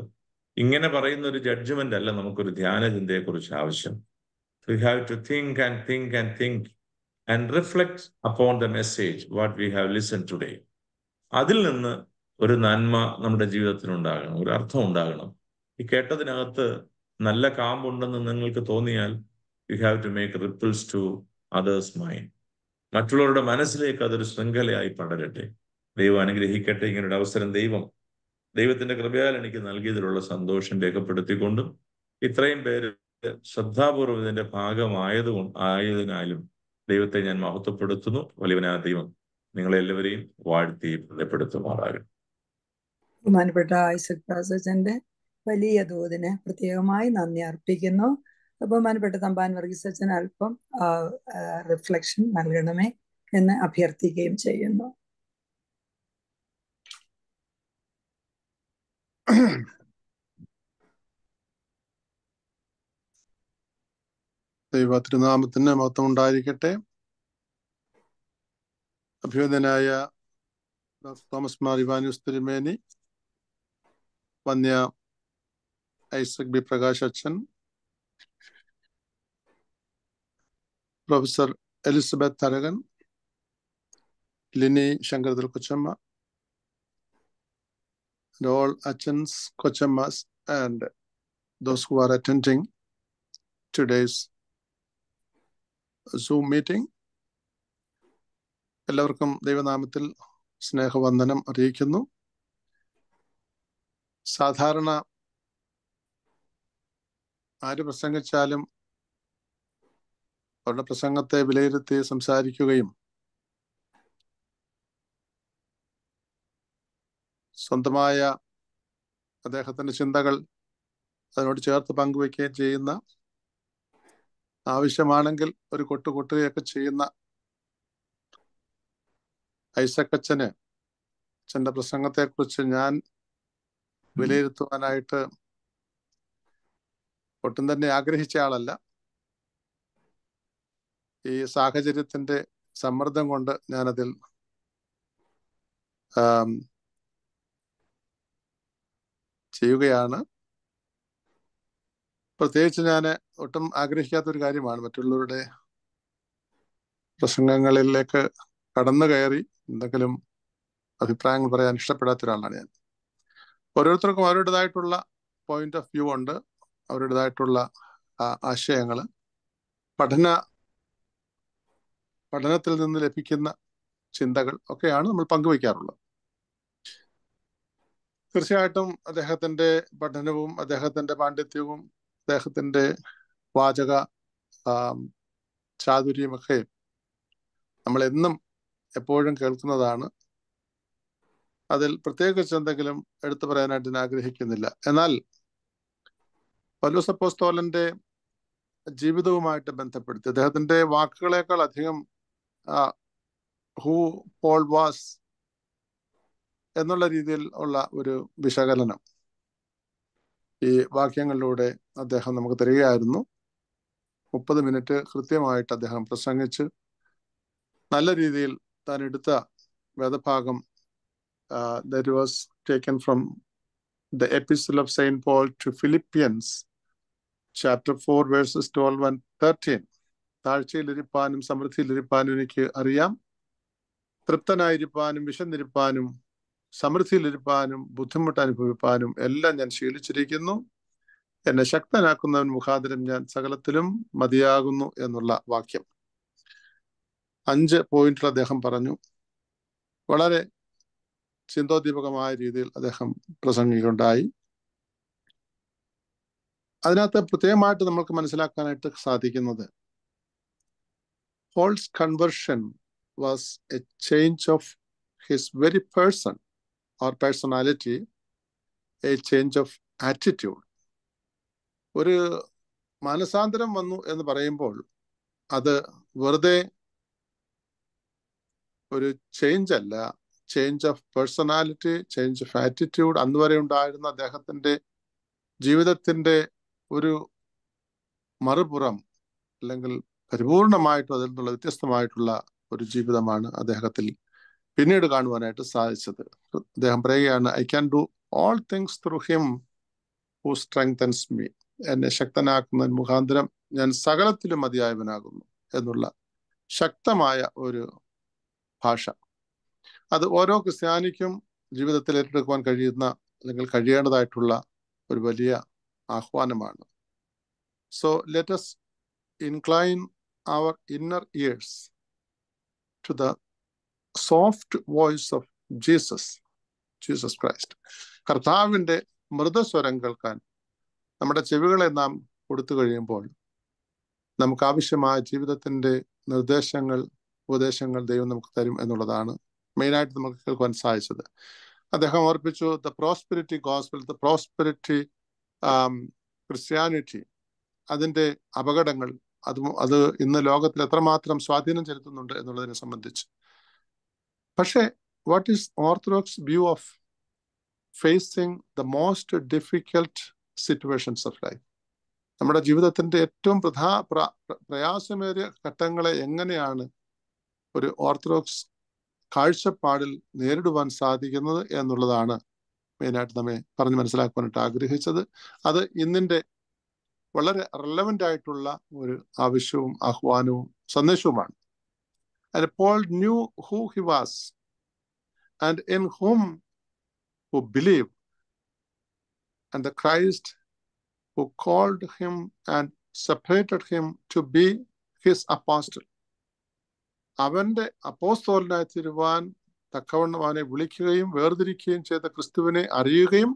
ഇങ്ങനെ പറയുന്ന ഒരു ജഡ്ജ്മെന്റ് അല്ല നമുക്കൊരു ധ്യാന കുറിച്ച് ആവശ്യം you have to think and think and think and reflect upon the message what we have listen today അതിൽ നിന്ന് ഒരു നന്മ നമ്മുടെ ഉണ്ടാകണം ഒരു അർത്ഥം ഉണ്ടാകണം ഈ കേട്ടതിനകത്ത് നല്ല കാമ്പുണ്ടെന്ന് നിങ്ങൾക്ക് തോന്നിയാൽ you have to make ripples to others mind മറ്റുള്ളവരുടെ മനസ്സിലേക്ക് അതൊരു ശൃംഖലയായി പടരട്ടെ ദൈവം അനുഗ്രഹിക്കട്ടെ ഇങ്ങനൊരു അവസരം ദൈവം ദൈവത്തിന്റെ കൃപയാൽ എനിക്ക് നൽകിയതിലുള്ള സന്തോഷം രേഖപ്പെടുത്തിക്കൊണ്ടും ഇത്രയും പേര് ശ്രദ്ധാപൂർവം ഇതിന്റെ ഭാഗമായതുകൊണ്ട് ആയതിനാലും ദൈവത്തെ ഞാൻ മഹത്വപ്പെടുത്തുന്നു വലിയവനായ ദൈവം നിങ്ങളെല്ലാവരെയും വാഴ്ത്തി ബഹുമാനപ്പെട്ട ഐസക് വലിയ തോതിന് പ്രത്യേകമായി നന്ദി അർപ്പിക്കുന്നു ബഹുമാനപ്പെട്ട തമ്പാൻ വർഗീസ് അച്ഛൻ അല്പം റിഫ്ലക്ഷൻ നൽകണമേ എന്ന് അഭ്യർത്ഥിക്കുകയും ചെയ്യുന്നു ദൈവ തിരുനാമത്തിന് മഹത്വം ഉണ്ടായിരിക്കട്ടെ അഭ്യുദനായ തോമസ് മാർ ഇവാനുസ് തിരുമേനി വന്യ ഐസക് ബി പ്രകാശ് അച്ഛൻ പ്രൊഫസർ എലിസബത്ത് തരകൻ ലിനി ശങ്കരത്തിൽ കൊച്ചമ്മ all Achans, Kochamas, and those who are attending today's zoom meeting എല്ലാവർക്കും ദൈവനാമത്തിൽ സ്നേഹവന്ദനം അറിയിക്കുന്നു സാധാരണ ആര് പ്രസംഗിച്ചാലും അവരുടെ പ്രസംഗത്തെ വിലയിരുത്തി സംസാരിക്കുകയും സ്വന്തമായ അദ്ദേഹത്തിന്റെ ചിന്തകൾ അതിനോട് ചേർത്ത് പങ്കുവയ്ക്കുകയും ചെയ്യുന്ന ആവശ്യമാണെങ്കിൽ ഒരു കൊട്ടു കൊട്ടുകയൊക്കെ ചെയ്യുന്ന ഐസക്കച്ചന് അച്ഛൻ്റെ പ്രസംഗത്തെക്കുറിച്ച് ഞാൻ വിലയിരുത്തുവാനായിട്ട് ഒട്ടും തന്നെ ആഗ്രഹിച്ച ആളല്ല ഈ സാഹചര്യത്തിന്റെ സമ്മർദ്ദം കൊണ്ട് ഞാനതിൽ ചെയ്യുകയാണ് പ്രത്യേകിച്ച് ഞാൻ ഒട്ടും ആഗ്രഹിക്കാത്ത ഒരു കാര്യമാണ് മറ്റുള്ളവരുടെ പ്രസംഗങ്ങളിലേക്ക് കടന്നു കയറി എന്തെങ്കിലും അഭിപ്രായങ്ങൾ പറയാൻ ഇഷ്ടപ്പെടാത്ത ഒരാളാണ് ഞാൻ ഓരോരുത്തർക്കും അവരുടേതായിട്ടുള്ള പോയിന്റ് ഓഫ് വ്യൂ ഉണ്ട് അവരുടേതായിട്ടുള്ള ആശയങ്ങൾ പഠന പഠനത്തിൽ നിന്ന് ലഭിക്കുന്ന ചിന്തകൾ ഒക്കെയാണ് നമ്മൾ പങ്കുവയ്ക്കാറുള്ളത് തീർച്ചയായിട്ടും അദ്ദേഹത്തിന്റെ പഠനവും അദ്ദേഹത്തിന്റെ പാണ്ഡിത്യവും അദ്ദേഹത്തിന്റെ വാചക ചാതുര്യമൊക്കെ നമ്മളെന്നും എപ്പോഴും കേൾക്കുന്നതാണ് അതിൽ പ്രത്യേകിച്ച് എന്തെങ്കിലും എടുത്തു പറയാനായിട്ട് ഞാൻ ആഗ്രഹിക്കുന്നില്ല എന്നാൽ പൗലോസപ്പോസ്തോലന്റെ ജീവിതവുമായിട്ട് ബന്ധപ്പെടുത്തി അദ്ദേഹത്തിന്റെ വാക്കുകളേക്കാൾ അധികം ഹൂ പോൾ വാസ് എന്നുള്ള രീതിയിൽ ഉള്ള ഒരു വിശകലനം ഈ വാക്യങ്ങളിലൂടെ അദ്ദേഹം നമുക്ക് തരികയായിരുന്നു മുപ്പത് മിനിറ്റ് കൃത്യമായിട്ട് അദ്ദേഹം പ്രസംഗിച്ച് നല്ല രീതിയിൽ താൻ എടുത്ത വേദഭാഗം that was taken from the episode of saint Paul to Philippians chapter four verses twelve and thirteen താഴ്ചയിലിരിപ്പാനും സമൃദ്ധിയിലിരിപ്പാനും എനിക്ക് അറിയാം തൃപ്തനായിരിക്കാനും വിശന്നിരിപ്പാനും സമൃദ്ധിയിലിരിപ്പാനും ബുദ്ധിമുട്ട് അനുഭവിപ്പാനും എല്ലാം ഞാൻ ശീലിച്ചിരിക്കുന്നു എന്നെ ശക്തനാക്കുന്നവൻ മുഖാന്തരം ഞാൻ സകലത്തിലും മതിയാകുന്നു എന്നുള്ള വാക്യം അഞ്ച് പോയിന്റിൽ അദ്ദേഹം പറഞ്ഞു വളരെ ചിന്തോദ്ദീപകമായ രീതിയിൽ അദ്ദേഹം പ്രസംഗിക്കുണ്ടായി അതിനകത്ത് പ്രത്യേകമായിട്ട് നമ്മൾക്ക് മനസ്സിലാക്കാനായിട്ട് സാധിക്കുന്നത് Paul's conversion was a change of his very person or personality a change of attitude ഒരു മാനസാന്തരം വന്നു എന്ന് പറയുമ്പോൾ അത് വെറുതെ ഒരു ചേഞ്ച് അല്ല change of personality change of attitude അന്ന് വരെ ഉണ്ടായിരുന്ന അദ്ദേഹത്തിന്റെ ജീവിതത്തിന്റെ ഒരു മറുപുറം അല്ലെങ്കിൽ പരിപൂർണമായിട്ടും അതിൽ നിന്നുള്ള വ്യത്യസ്തമായിട്ടുള്ള ഒരു ജീവിതമാണ് അദ്ദേഹത്തിൽ പിന്നീട് കാണുവാനായിട്ട് സാധിച്ചത് അദ്ദേഹം പറയുകയാണ് I can do all things through him who strengthens me എന്നെ ശക്തനാക്കുന്നതിന് മുഖാന്തരം ഞാൻ സകലത്തിലും മതിയായവനാകുന്നു എന്നുള്ള ശക്തമായ ഒരു ഭാഷ അത് ഓരോ ക്രിസ്ത്യാനിക്കും ജീവിതത്തിൽ ഏറ്റെടുക്കുവാൻ കഴിയുന്ന അല്ലെങ്കിൽ കഴിയേണ്ടതായിട്ടുള്ള ഒരു വലിയ ആഹ്വാനമാണ് so let's incline our inner ears to the soft voice of Jesus Jesus Christ കർത്താവിൻ്റെ മൃദസ്വരം കേൾക്കാൻ നമ്മുടെ ചെവികളെ നാം കൊടുത്തു കഴിയുമ്പോൾ നമുക്ക് ആവശ്യമായ ജീവിതത്തിൻ്റെ നിർദ്ദേശങ്ങൾ ഉപദേശങ്ങൾ ദൈവം നമുക്ക് തരും എന്നുള്ളതാണ് മെയിനായിട്ട് നമുക്ക് കേൾക്കുവാൻ സാധിച്ചത് അദ്ദേഹം ഓർപ്പിച്ചു the prosperity gospel the prosperity Christianity അതിൻ്റെ അപകടങ്ങൾ അത് അത് ഇന്ന് ലോകത്തിൽ എത്രമാത്രം സ്വാധീനം ചെലുത്തുന്നുണ്ട് എന്നുള്ളതിനെ സംബന്ധിച്ച് പക്ഷേ what is orthodox view of facing the most difficult situations of life നമ്മുടെ ജീവിതത്തിന്റെ ഏറ്റവും പ്രധാ പ്രയാസമേറിയ ഘട്ടങ്ങളെ എങ്ങനെയാണ് ഒരു ഓർത്തഡോക്സ് കാഴ്ചപ്പാടിൽ നേരിടുവാൻ സാധിക്കുന്നത് എന്നുള്ളതാണ് മെയിനായിട്ട് നമ്മെ പറഞ്ഞ് മനസ്സിലാക്കുവാനായിട്ട് ആഗ്രഹിച്ചത് അത് ഇന്നിൻ്റെ വളരെ റെലവെൻ്റ് ആയിട്ടുള്ള ഒരു ആവശ്യവും ആഹ്വാനവും സന്ദേശവുമാണ് and Paul knew who he was and in whom who believe and the Christ who called him and separated him to be his apostle. അവന്റെ അപ്പോസ്തോലനായി തീരുവാൻ തക്കവണ്ണം അവനെ വിളിക്കുകയും വേർതിരിക്കുകയും ചെയ്ത ക്രിസ്തുവിനെ അറിയുകയും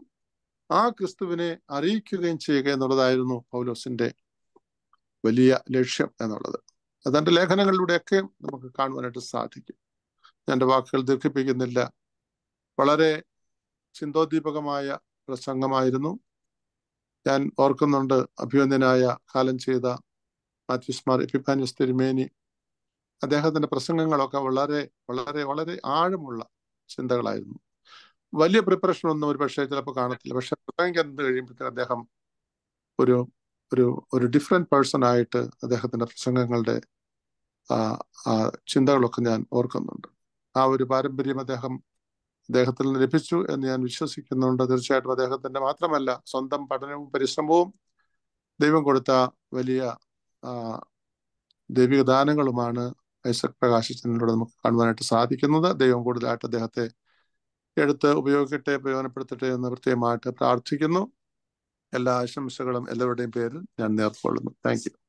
ആ ക്രിസ്തുവിനെ അറിയിക്കുകയും ചെയ്യുക എന്നുള്ളതായിരുന്നു പൗലോസിന്റെ വലിയ ലക്ഷ്യം എന്നുള്ളത് അതെന്റെ ലേഖനങ്ങളിലൂടെയൊക്കെ നമുക്ക് കാണുവാനായിട്ട് സാധിക്കും എൻ്റെ വാക്കുകൾ ദീർഘിപ്പിക്കുന്നില്ല വളരെ ചിന്തോദ്ദീപകമായ പ്രസംഗമായിരുന്നു ഞാൻ ഓർക്കുന്നുണ്ട് അഭിവന്ദ്യനായ കാലം ചെയ്ത മാത്യുസ്മാർ എപ്പിഫാനിയസ് തിരുമേനി അദ്ദേഹത്തിന്റെ പ്രസംഗങ്ങളൊക്കെ വളരെ വളരെ വളരെ ആഴമുള്ള ചിന്തകളായിരുന്നു വലിയ പ്രിപ്പറേഷൻ ഒന്നും ഒരു പക്ഷേ ചിലപ്പോൾ കാണത്തില്ല പക്ഷെ പ്രസംഗിക്കുന്നത് കഴിയുമ്പോഴത്തേക്ക് അദ്ദേഹം ഒരു ഒരു ഒരു ഡിഫറെന്റ് പേഴ്സൺ ആയിട്ട് അദ്ദേഹത്തിന്റെ പ്രസംഗങ്ങളുടെ ചിന്തകളൊക്കെ ഞാൻ ഓർക്കുന്നുണ്ട് ആ ഒരു പാരമ്പര്യം അദ്ദേഹം അദ്ദേഹത്തിൽ ലഭിച്ചു എന്ന് ഞാൻ വിശ്വസിക്കുന്നുണ്ട് തീർച്ചയായിട്ടും അദ്ദേഹത്തിന്റെ മാത്രമല്ല സ്വന്തം പഠനവും പരിശ്രമവും ദൈവം കൊടുത്ത വലിയ ദൈവിക ദാനങ്ങളുമാണ് ഐസക് പ്രകാശിച്ചതിലൂടെ നമുക്ക് കാണുവാനായിട്ട് സാധിക്കുന്നത് ദൈവം കൂടുതലായിട്ട് അദ്ദേഹത്തെ എടുത്ത് ഉപയോഗിക്കട്ടെ പ്രയോജനപ്പെടുത്തട്ടെ എന്ന് പ്രത്യേകമായിട്ട് പ്രാർത്ഥിക്കുന്നു എല്ലാ ആശംസകളും എല്ലാവരുടെയും പേരിൽ ഞാൻ നേർക്കൊള്ളുന്നു താങ്ക് യു